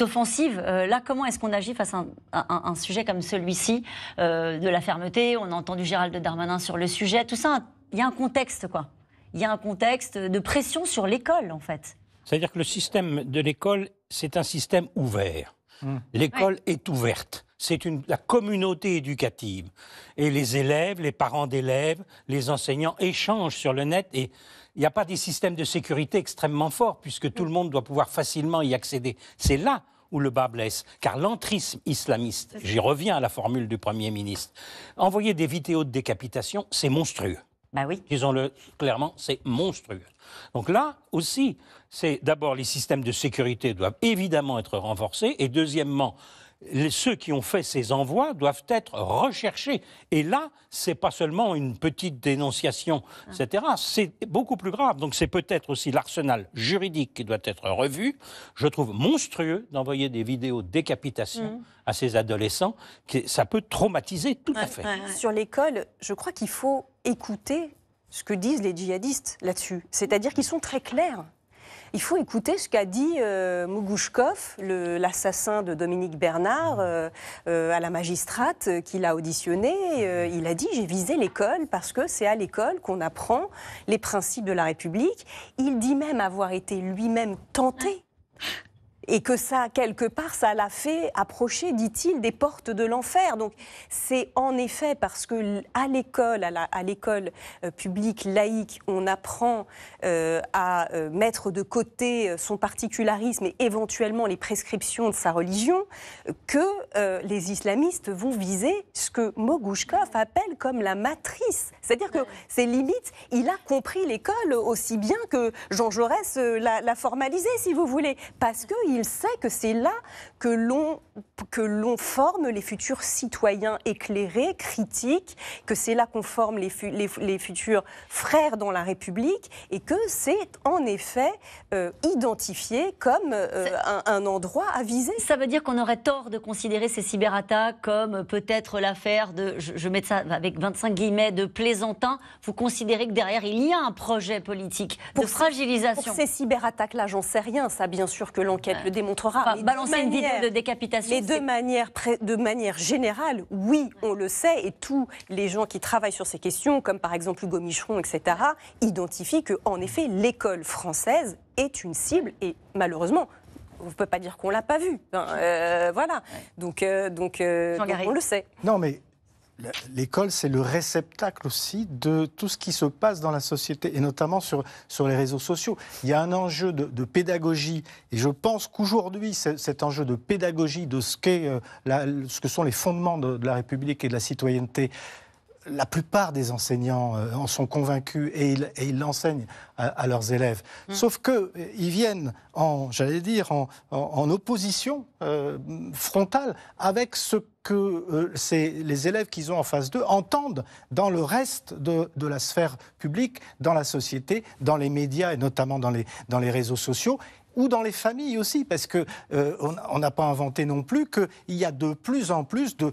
offensive. Euh, là, comment est-ce qu'on agit face à un, sujet comme celui-ci De la fermeté, on a entendu Gérald Darmanin sur le sujet. Tout ça, il y a un contexte, quoi. Il y a un contexte de pression sur l'école, en fait. C'est-à-dire que le système de l'école, c'est un système ouvert. Mmh. L'école est ouverte c'est la communauté éducative. Et les élèves, les parents d'élèves, les enseignants échangent sur le net et il n'y a pas des systèmes de sécurité extrêmement forts puisque tout le monde doit pouvoir facilement y accéder. C'est là où le bas blesse, car l'entrisme islamiste, j'y reviens à la formule du Premier ministre, envoyer des vidéos de décapitation, c'est monstrueux. Bah oui. Disons-le clairement, c'est monstrueux. Donc là aussi, c'est d'abord les systèmes de sécurité doivent évidemment être renforcés, et deuxièmement, ceux qui ont fait ces envois doivent être recherchés. Et là, ce n'est pas seulement une petite dénonciation, ah. etc. C'est beaucoup plus grave. Donc c'est peut-être aussi l'arsenal juridique qui doit être revu. Je trouve monstrueux d'envoyer des vidéos décapitation mm. à ces adolescents. ça peut traumatiser tout à fait. Sur l'école, je crois qu'il faut écouter ce que disent les djihadistes là-dessus. C'est-à-dire mm. qu'ils sont très clairs. Il faut écouter ce qu'a dit euh, Mougouchkov, l'assassin de Dominique Bernard, euh, euh, à la magistrate qui l'a auditionné. il a dit J'ai visé l'école parce que c'est à l'école qu'on apprend les principes de la République. Il dit même avoir été lui-même tenté et que ça, quelque part, ça l'a fait approcher, dit-il, des portes de l'enfer. Donc c'est en effet parce que à l'école, à l'école euh, publique laïque, on apprend euh, à euh, mettre de côté son particularisme et éventuellement les prescriptions de sa religion, que les islamistes vont viser ce que Mogouchkov appelle comme la matrice. C'est-à-dire que c'est limite, il a compris l'école aussi bien que Jean Jaurès l'a formalisé, si vous voulez, parce qu'il il sait que c'est là que l'on que l'on forme les futurs citoyens éclairés, critiques, que c'est là qu'on forme les, les, futurs frères dans la République, et que c'est en effet euh, identifié comme euh, un, endroit à viser. Ça veut dire qu'on aurait tort de considérer ces cyberattaques comme euh, peut-être l'affaire de, je, mets ça avec 25 guillemets, de plaisantin. Vous considérez que derrière, il y a un projet politique de pour fragilisation. pour ces cyberattaques-là, j'en sais rien. Ça, bien sûr que l'enquête le démontrera. balancer une de décapitation. Mais de manière, de manière générale, oui, on le sait, et tous les gens qui travaillent sur ces questions, comme par exemple Hugo Micheron, etc., identifient que, en effet, l'école française est une cible, et malheureusement, on ne peut pas dire qu'on ne l'a pas vu. Euh, voilà. Donc, euh, donc euh, on le sait. Non, mais L'école, c'est le réceptacle aussi de tout ce qui se passe dans la société, et notamment sur, sur les réseaux sociaux. Il y a un enjeu de, pédagogie, et je pense qu'aujourd'hui, cet enjeu de pédagogie de ce, euh, ce que sont les fondements de la République et de la citoyenneté, la plupart des enseignants euh, en sont convaincus et ils, l'enseignent à, leurs élèves. Mm. Sauf qu'ils euh, viennent, en, j'allais dire, en, opposition euh, frontale avec ce que les élèves qu'ils ont en face d'eux entendent dans le reste de, la sphère publique, dans la société, dans les médias et notamment dans les réseaux sociaux ou dans les familles aussi, parce que euh, on n'a pas inventé non plus qu'il y a de plus en plus de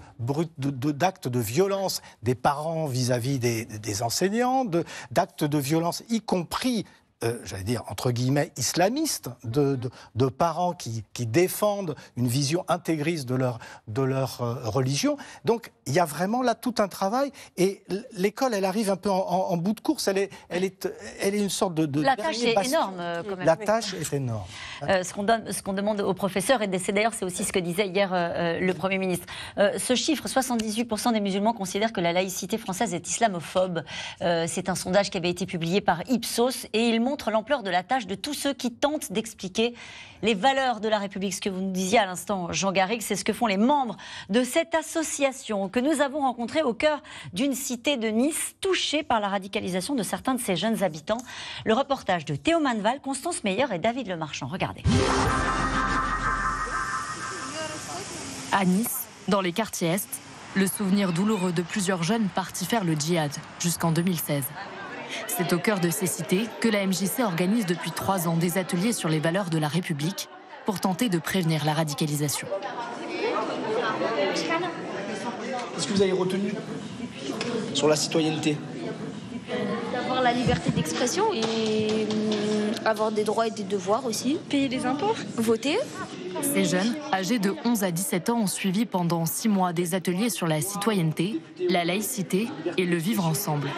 d'actes de, violence des parents vis-à-vis des, enseignants, d'actes de violence, y compris euh, j'allais dire, entre guillemets, islamistes, de, de, parents qui, qui, défendent une vision intégriste de leur, de leur euh, religion. Donc, il y a vraiment là tout un travail. Et l'école, elle arrive un peu en, bout de course. Elle est, elle est, elle est une sorte de. de la tâche est énorme, euh, La tâche est énorme. ce qu'on demande aux professeurs, et d'ailleurs, c'est aussi ce que disait hier le Premier ministre. ce chiffre, 78% des musulmans considèrent que la laïcité française est islamophobe. c'est un sondage qui avait été publié par Ipsos et il montre montre l'ampleur de la tâche de tous ceux qui tentent d'expliquer les valeurs de la République. Ce que vous nous disiez à l'instant, Jean Garrigue, c'est ce que font les membres de cette association que nous avons rencontrée au cœur d'une cité de Nice touchée par la radicalisation de certains de ses jeunes habitants. Le reportage de Théo Manval, Constance Meyer et David Lemarchand. Regardez. À Nice, dans les quartiers Est, le souvenir douloureux de plusieurs jeunes partis faire le djihad jusqu'en 2016. C'est au cœur de ces cités que la MJC organise depuis trois ans des ateliers sur les valeurs de la République pour tenter de prévenir la radicalisation. Qu'est-ce que vous avez retenu sur la citoyenneté D'avoir la liberté d'expression et mm, avoir des droits et des devoirs aussi. Payer des impôts. Voter. Ces jeunes, âgés de 11 à 17 ans, ont suivi pendant six mois des ateliers sur la citoyenneté, la laïcité et le vivre ensemble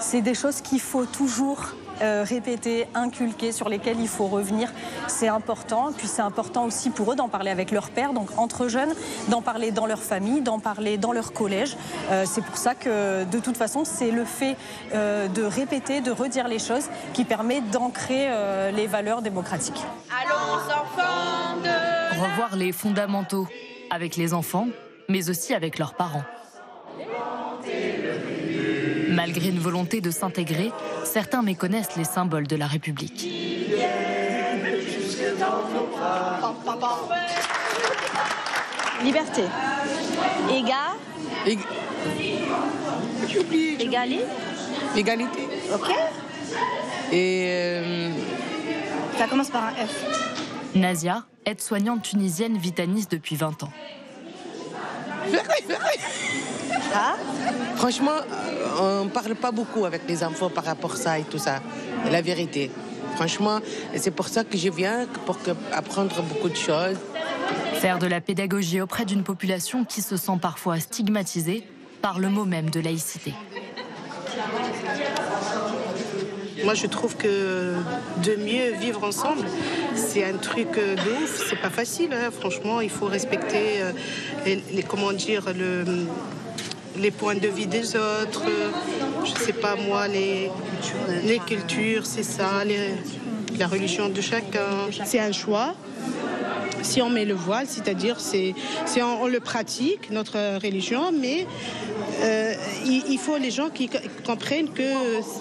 c'est des choses qu'il faut toujours euh, répéter, inculquer, sur lesquelles il faut revenir. C'est important. Puis c'est important aussi pour eux d'en parler avec leur père, donc entre jeunes, d'en parler dans leur famille, d'en parler dans leur collège. Euh, c'est pour ça que de toute façon, c'est le fait euh, de répéter, de redire les choses qui permet d'ancrer les valeurs démocratiques. Allons enfants Revoir les fondamentaux avec les enfants, mais aussi avec leurs parents. Malgré une volonté de s'intégrer, certains méconnaissent les symboles de la République. Liberté. Égal. Égalité. Égalité. Ok. Et. Euh, Ça commence par un F. Nazia, aide-soignante tunisienne vitaniste depuis 20 ans. Hein? Franchement, euh, on ne parle pas beaucoup avec les enfants par rapport à ça et tout ça. La vérité. Franchement, c'est pour ça que je viens, pour apprendre beaucoup de choses. Faire de la pédagogie auprès d'une population qui se sent parfois stigmatisée par le mot même de laïcité. Moi, je trouve que de mieux vivre ensemble, c'est un truc euh, de ouf. C'est pas facile, hein. franchement. Il faut respecter, euh, les, comment dire, le, les points de vie des autres, euh, je ne sais pas moi, les, les cultures, c'est ça, la religion de chacun. C'est un choix si on met le voile, c'est-à-dire c'est, on, le pratique, notre religion, mais euh, il, faut les gens qui comprennent que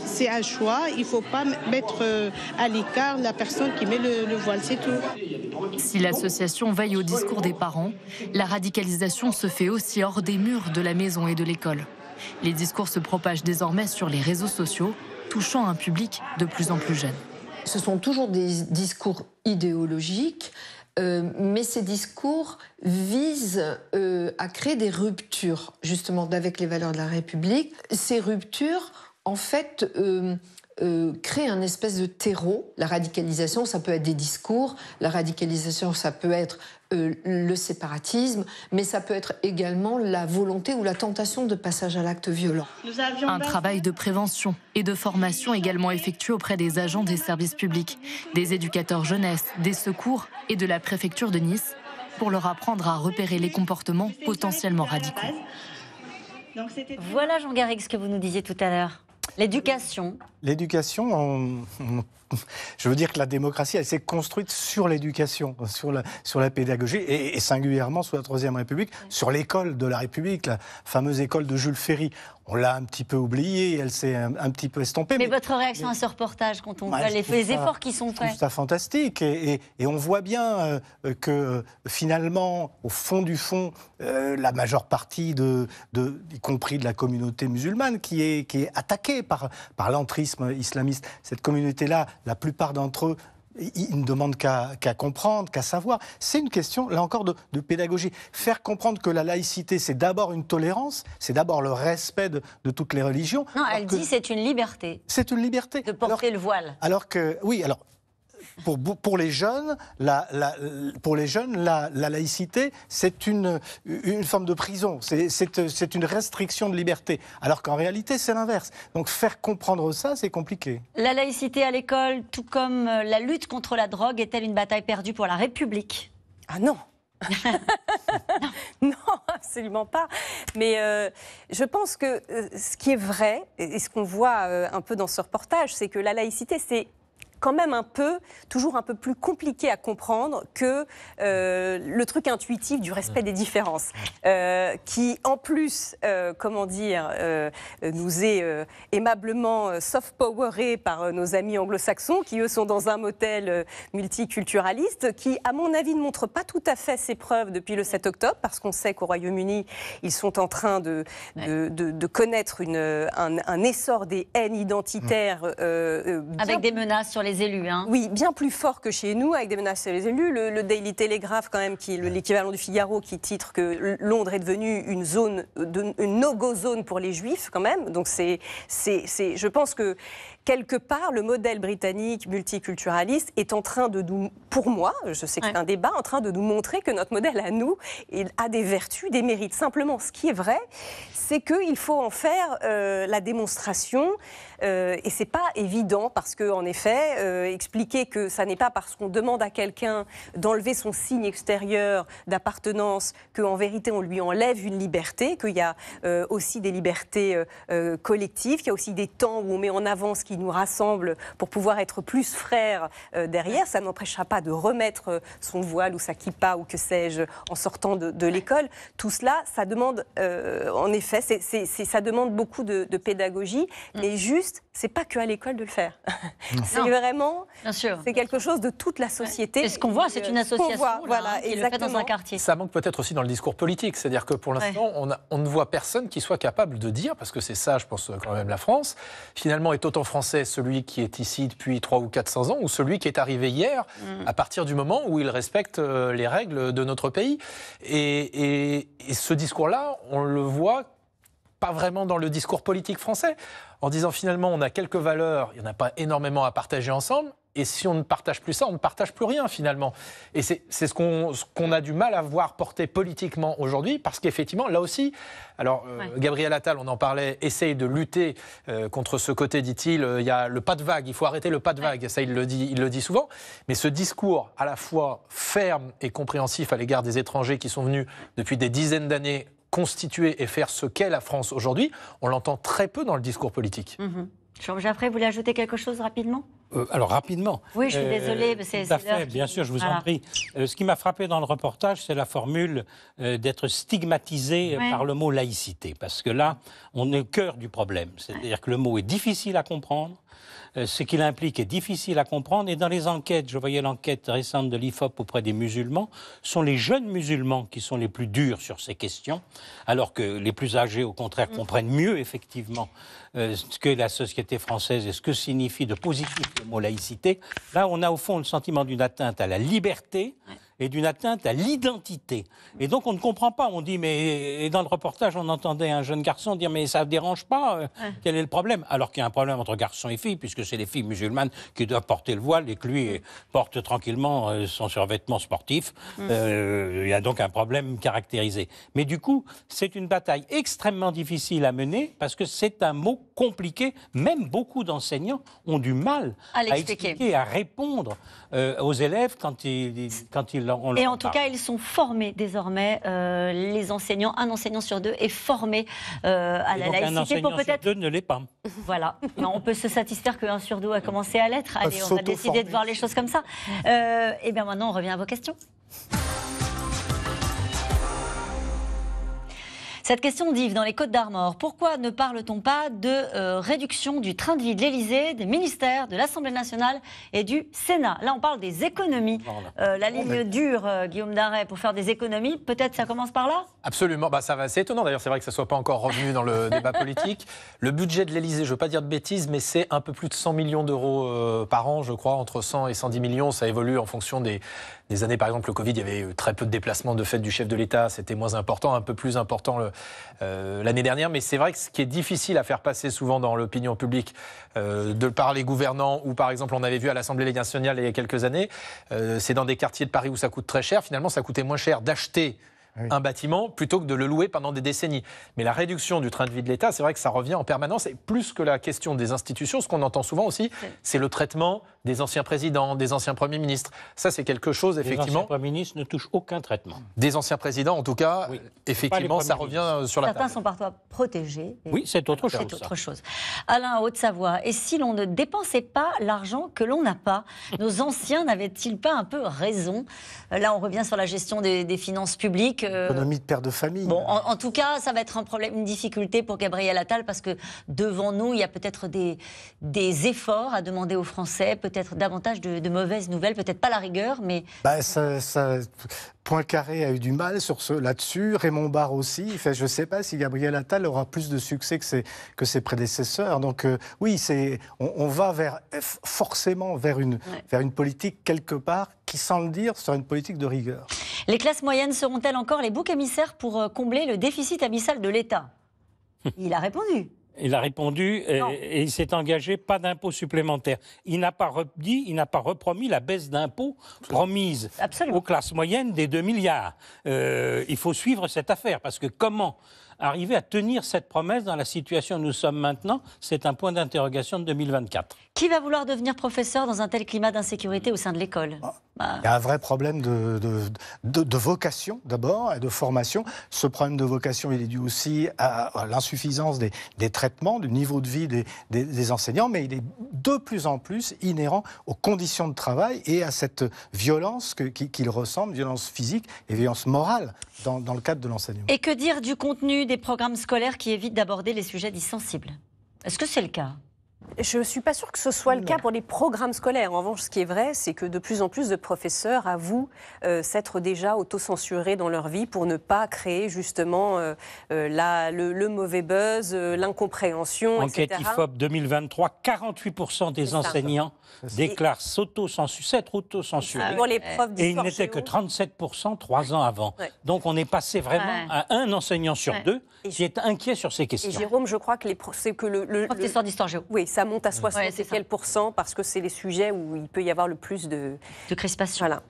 c'est un choix, il ne faut pas mettre euh, à l'écart la personne qui met le voile, c'est tout. Si l'association veille au discours des parents, la radicalisation se fait aussi hors des murs de la maison et de l'école. Les discours se propagent désormais sur les réseaux sociaux, touchant un public de plus en plus jeune. Ce sont toujours des discours idéologiques euh, mais ces discours visent euh, à créer des ruptures, justement, avec les valeurs de la République. Ces ruptures en fait, euh, euh un espèce de terreau. La radicalisation, ça peut être des discours, la radicalisation, ça peut être euh, le séparatisme, mais ça peut être également la volonté ou la tentation de passage à l'acte violent. Un travail de prévention et de formation également effectué auprès des agents des services publics, des éducateurs jeunesse, des secours et de la préfecture de Nice pour leur apprendre à repérer les comportements potentiellement radicaux. Voilà Jean ce que vous nous disiez tout à l'heure. L'éducation L'éducation, je veux dire que la démocratie, elle s'est construite sur l'éducation, sur la, sur la pédagogie, et, singulièrement sous la Troisième République, sur l'école de la République, la fameuse école de Jules Ferry on l'a un petit peu oublié, elle s'est un, petit peu estompée. Mais, votre réaction à ce reportage quand on bah, voit les, efforts qui sont faits C'est fantastique. Et, et, et, on voit bien euh, que euh, finalement, au fond du fond, euh, la majeure partie, y compris de la communauté musulmane, qui est, attaquée par, par l'entrisme islamiste, cette communauté-là, la plupart d'entre eux il ne demande qu'à comprendre, qu'à savoir. C'est une question, là encore, de, pédagogie. Faire comprendre que la laïcité, c'est d'abord une tolérance, c'est d'abord le respect de, toutes les religions. Non, elle dit c'est une liberté. C'est une liberté. De porter le voile. Alors que, oui, alors pour, pour les jeunes, la, pour les jeunes, la, laïcité, c'est une, une forme de prison, c'est une restriction de liberté, alors qu'en réalité, c'est l'inverse. Donc faire comprendre ça, c'est compliqué. La laïcité à l'école, tout comme euh, la lutte contre la drogue, est-elle une bataille perdue pour la République Ah non non, absolument pas. Mais euh, je pense que euh, ce qui est vrai, et ce qu'on voit un peu dans ce reportage, c'est que la laïcité, c'est quand même un peu, toujours un peu plus compliqué à comprendre que euh, le truc intuitif du respect des différences, euh, qui en plus, euh, comment dire, nous est aimablement soft-poweré par nos amis anglo-saxons, qui eux sont dans un motel multiculturaliste, qui, à mon avis, ne montre pas tout à fait ses preuves depuis le 7 octobre, parce qu'on sait qu'au Royaume-Uni, ils sont en train de, de, connaître une, un, un, essor des haines identitaires. Avec des menaces sur les élus. Hein. Oui, bien plus fort que chez nous, avec des menaces sur les élus. Le, Daily Telegraph, quand même, qui est l'équivalent du Figaro, qui titre que Londres est devenue une zone, euh, de, une no-go zone pour les juifs, quand même. Donc, c'est, c'est, je pense que quelque part, le modèle britannique multiculturaliste est en train de nous, pour moi, je sais que c'est un débat, en train de nous montrer que notre modèle à nous, a des vertus, des mérites. Simplement, ce qui est vrai, c'est qu'il faut en faire euh, la démonstration. Euh, et c'est pas évident parce que, en effet, euh, expliquer que ça n'est pas parce qu'on demande à quelqu'un d'enlever son signe extérieur d'appartenance qu'en vérité on lui enlève une liberté, qu'il y a aussi des libertés collectives, qu'il y a aussi des temps où on met en avant ce qui nous rassemble pour pouvoir être plus frères euh, derrière. Ça n'empêchera pas de remettre euh, son voile ou sa kippa ou que sais-je en sortant de, l'école. Tout cela, ça demande, euh, en effet, ça demande beaucoup de, pédagogie, mmh. mais juste, c'est pas que à l'école de le faire. c'est vraiment, c'est quelque chose de toute la société. Et ce qu'on voit, c'est une association voilà, hein, qui exactement. fait dans un quartier. Ça manque peut-être aussi dans le discours politique, c'est-à-dire que pour l'instant, on, on ne voit personne qui soit capable de dire, parce que c'est ça, je pense quand même la France, finalement est autant français celui qui est ici depuis 3 ou 400 ans ou celui qui est arrivé hier, mm. à partir du moment où il respecte euh, les règles de notre pays. et, et ce discours-là, on le voit pas vraiment dans le discours politique français, en disant finalement on a quelques valeurs, il n'y en a pas énormément à partager ensemble, et si on ne partage plus ça, on ne partage plus rien finalement. Et c'est ce qu'on a du mal à voir porter politiquement aujourd'hui, parce qu'effectivement, là aussi, alors euh, Gabriel Attal, on en parlait, essaye de lutter euh, contre ce côté, dit-il, euh, il y a le pas de vague, il faut arrêter le pas de vague, ça il le, dit, il le dit souvent, mais ce discours à la fois ferme et compréhensif à l'égard des étrangers qui sont venus depuis des dizaines d'années constituer et faire ce qu'est la France aujourd'hui, on l'entend très peu dans le discours politique. Mhm. Jean Jaffray, vous voulez ajouter quelque chose rapidement euh, alors rapidement. Oui, je suis euh, désolée. mais c'est, tout à fait, bien sûr, je vous en prie. Euh, ce qui m'a frappé dans le reportage, c'est la formule d'être stigmatisé par le mot laïcité, parce que là, on est au cœur du problème. C'est-à-dire que le mot est difficile à comprendre. Ce qu'il implique est difficile à comprendre. Et dans les enquêtes, je voyais l'enquête récente de l'IFOP auprès des musulmans, sont les jeunes musulmans qui sont les plus durs sur ces questions, alors que les plus âgés, au contraire, mm. comprennent mieux, effectivement, ce que la société française et ce que signifie de positif le mot laïcité. Là, on a au fond le sentiment d'une atteinte à la liberté et d'une atteinte à l'identité. Et donc on ne comprend pas. On dit, mais et dans le reportage, on entendait un jeune garçon dire, mais ça ne dérange pas, euh, quel est le problème Alors qu'il y a un problème entre garçons et filles, puisque c'est les filles musulmanes qui doivent porter le voile et que lui euh, porte tranquillement euh, son survêtement sportif. Mm. Il y a donc un problème caractérisé. Mais du coup, c'est une bataille extrêmement difficile à mener parce que c'est un mot compliqué. Même beaucoup d'enseignants ont du mal à, à expliquer, à répondre aux élèves quand ils, quand ils et en, tout cas, ils sont formés désormais, euh, les enseignants. Un enseignant sur deux est formé euh, à la laïcité. Un enseignant sur deux ne l'est pas. Voilà. on peut se satisfaire qu'un sur deux a commencé à l'être. Allez, on a décidé de voir les choses comme ça. Eh et bien maintenant, on revient à vos questions. Cette question d'Yves dans les Côtes d'Armor. Pourquoi ne parle-t-on pas de euh, réduction du train de vie de l'Elysée, des ministères, de l'Assemblée nationale et du Sénat Là, on parle des économies. Euh, la ligne dure, euh, Guillaume Darret, pour faire des économies, peut-être ça commence par là Absolument. Bah, ça va, c'est étonnant d'ailleurs, c'est vrai que ça ne soit pas encore revenu dans le débat politique. Le budget de l'Elysée, je ne veux pas dire de bêtises, mais c'est un peu plus de 100 millions d'euros par an, je crois, entre 100 et 110 millions. Ça évolue en fonction des, des années, par exemple, le Covid, il y avait très peu de déplacements de fait du chef de l'État. C'était moins important, un peu plus important euh, l'année dernière. Mais c'est vrai que ce qui est difficile à faire passer souvent dans l'opinion publique, euh, de par les gouvernants, ou par exemple, on avait vu à l'Assemblée nationale il y a quelques années, euh, c'est dans des quartiers de Paris où ça coûte très cher. Finalement, ça coûtait moins cher d'acheter ah un bâtiment plutôt que de le louer pendant des décennies. Mais la réduction du train de vie de l'État, c'est vrai que ça revient en permanence. Et plus que la question des institutions, ce qu'on entend souvent aussi, c'est le traitement des anciens présidents, des anciens premiers ministres. Ça, c'est quelque chose, effectivement. Les anciens premiers ministres ne touchent aucun traitement. Des anciens présidents, en tout cas, effectivement, ça revient euh, sur la Certains sont parfois protégés. Oui, c'est autre chose. C'est autre chose. Alain, Haute-Savoie, et si l'on ne dépensait pas l'argent que l'on n'a pas, nos anciens n'avaient-ils pas un peu raison euh, Là, on revient sur la gestion des finances publiques. Euh, Économie de père de famille. Bon, en, tout cas, ça va être un problème, une difficulté pour Gabriel Attal parce que devant nous, il y a peut-être des, des efforts à demander aux Français, peut-être davantage de, mauvaises nouvelles, peut-être pas la rigueur, mais. Bah, ça, Poincaré a eu du mal sur ce, là-dessus, Raymond Barre aussi. je ne sais pas si Gabriel Attal aura plus de succès que ses, prédécesseurs. Donc euh, oui, c'est, on, va vers, forcément vers une, vers une politique quelque part qui, sans le dire, sera une politique de rigueur. Les classes moyennes seront-elles encore les boucs émissaires pour euh, combler le déficit abyssal de l'État Il a répondu. Il a répondu et, il s'est engagé, pas d'impôt supplémentaire. Il n'a pas redit, il n'a pas repromis la baisse d'impôt promise aux classes moyennes des 2 milliards. Euh, il faut suivre cette affaire parce que comment arriver à tenir cette promesse dans la situation où nous sommes maintenant C'est un point d'interrogation de 2024. Qui va vouloir devenir professeur dans un tel climat d'insécurité au sein de l'école ah, bah. Il y a un vrai problème de, de, vocation d'abord et de formation. Ce problème de vocation, il est dû aussi à, l'insuffisance des, des, traitements, du niveau de vie des, des, enseignants, mais il est de plus en plus inhérent aux conditions de travail et à cette violence qu'ils qu ressentent, violence physique et violence morale dans, dans le cadre de l'enseignement. Et que dire du contenu des programmes scolaires qui évitent d'aborder les sujets dits sensibles. Est-ce que c'est le cas je ne suis pas sûre que ce soit le cas pour les programmes scolaires. En revanche, ce qui est vrai, c'est que de plus en plus de professeurs avouent euh, s'être déjà autocensurés dans leur vie pour ne pas créer justement euh, euh, la, le, mauvais buzz, l'incompréhension, Enquête IFOP 2023, 48% des enseignants déclarent s'être autocensurés. Ah, et il n'était que 37% trois ans avant. Donc on est passé vraiment à un enseignant sur deux qui est inquiet sur ces questions. Et Jérôme, je crois que les c'est que le, le, d'histoire géo. Oui, ça monte à 60 et parce que c'est les sujets où il peut y avoir le plus de, de crispation. Voilà.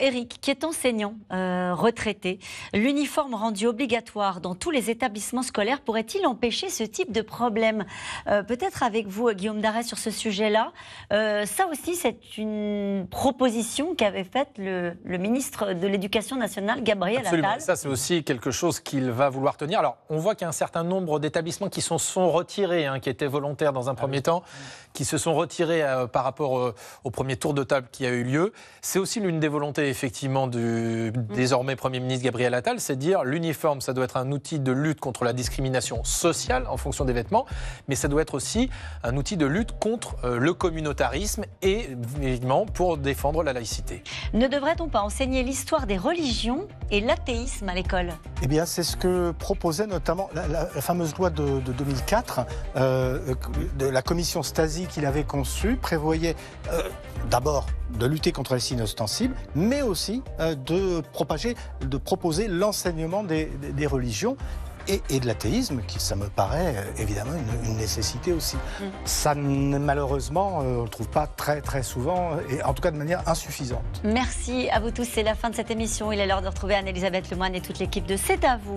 Eric, euh, qui est enseignant euh, retraité, l'uniforme rendu obligatoire dans tous les établissements scolaires pourrait-il empêcher ce type de problème euh, Peut-être avec vous, Guillaume Darès, sur ce sujet-là. ça aussi, c'est une proposition qu'avait faite le, ministre de l'Éducation nationale, Gabriel Absolument. Ça, c'est aussi quelque chose qu'il va vouloir tenir. Alors, on voit qu'il y a un certain nombre d'établissements qui sont, sont retirés, hein, qui étaient volontaires dans un ah premier temps, qui se sont retirés euh, par rapport euh, au premier tour de table qui a eu lieu. C'est aussi l'une des volontés, effectivement, du mm. désormais Premier ministre Gabriel Attal, c'est de dire l'uniforme, ça doit être un outil de lutte contre la discrimination sociale en fonction des vêtements, mais ça doit être aussi un outil de lutte contre euh, le communautarisme et, évidemment, pour défendre la laïcité. Ne devrait-on pas enseigner l'histoire des religions et l'athéisme à l'école Eh bien, c'est ce que proposait notamment la, fameuse loi de, 2004, euh, la commission Stasi qu'il avait conçue prévoyait euh, d'abord de lutter contre les signes ostensibles, mais aussi euh, de propager, de proposer l'enseignement des, religions et, de l'athéisme, qui ça me paraît euh, évidemment une, nécessité aussi. Mm. Ça, malheureusement, on ne le trouve pas très très souvent, et en tout cas de manière insuffisante. Merci à vous tous, c'est la fin de cette émission. Il est l'heure de retrouver Anne-Elisabeth Lemoine et toute l'équipe de C'est à vous.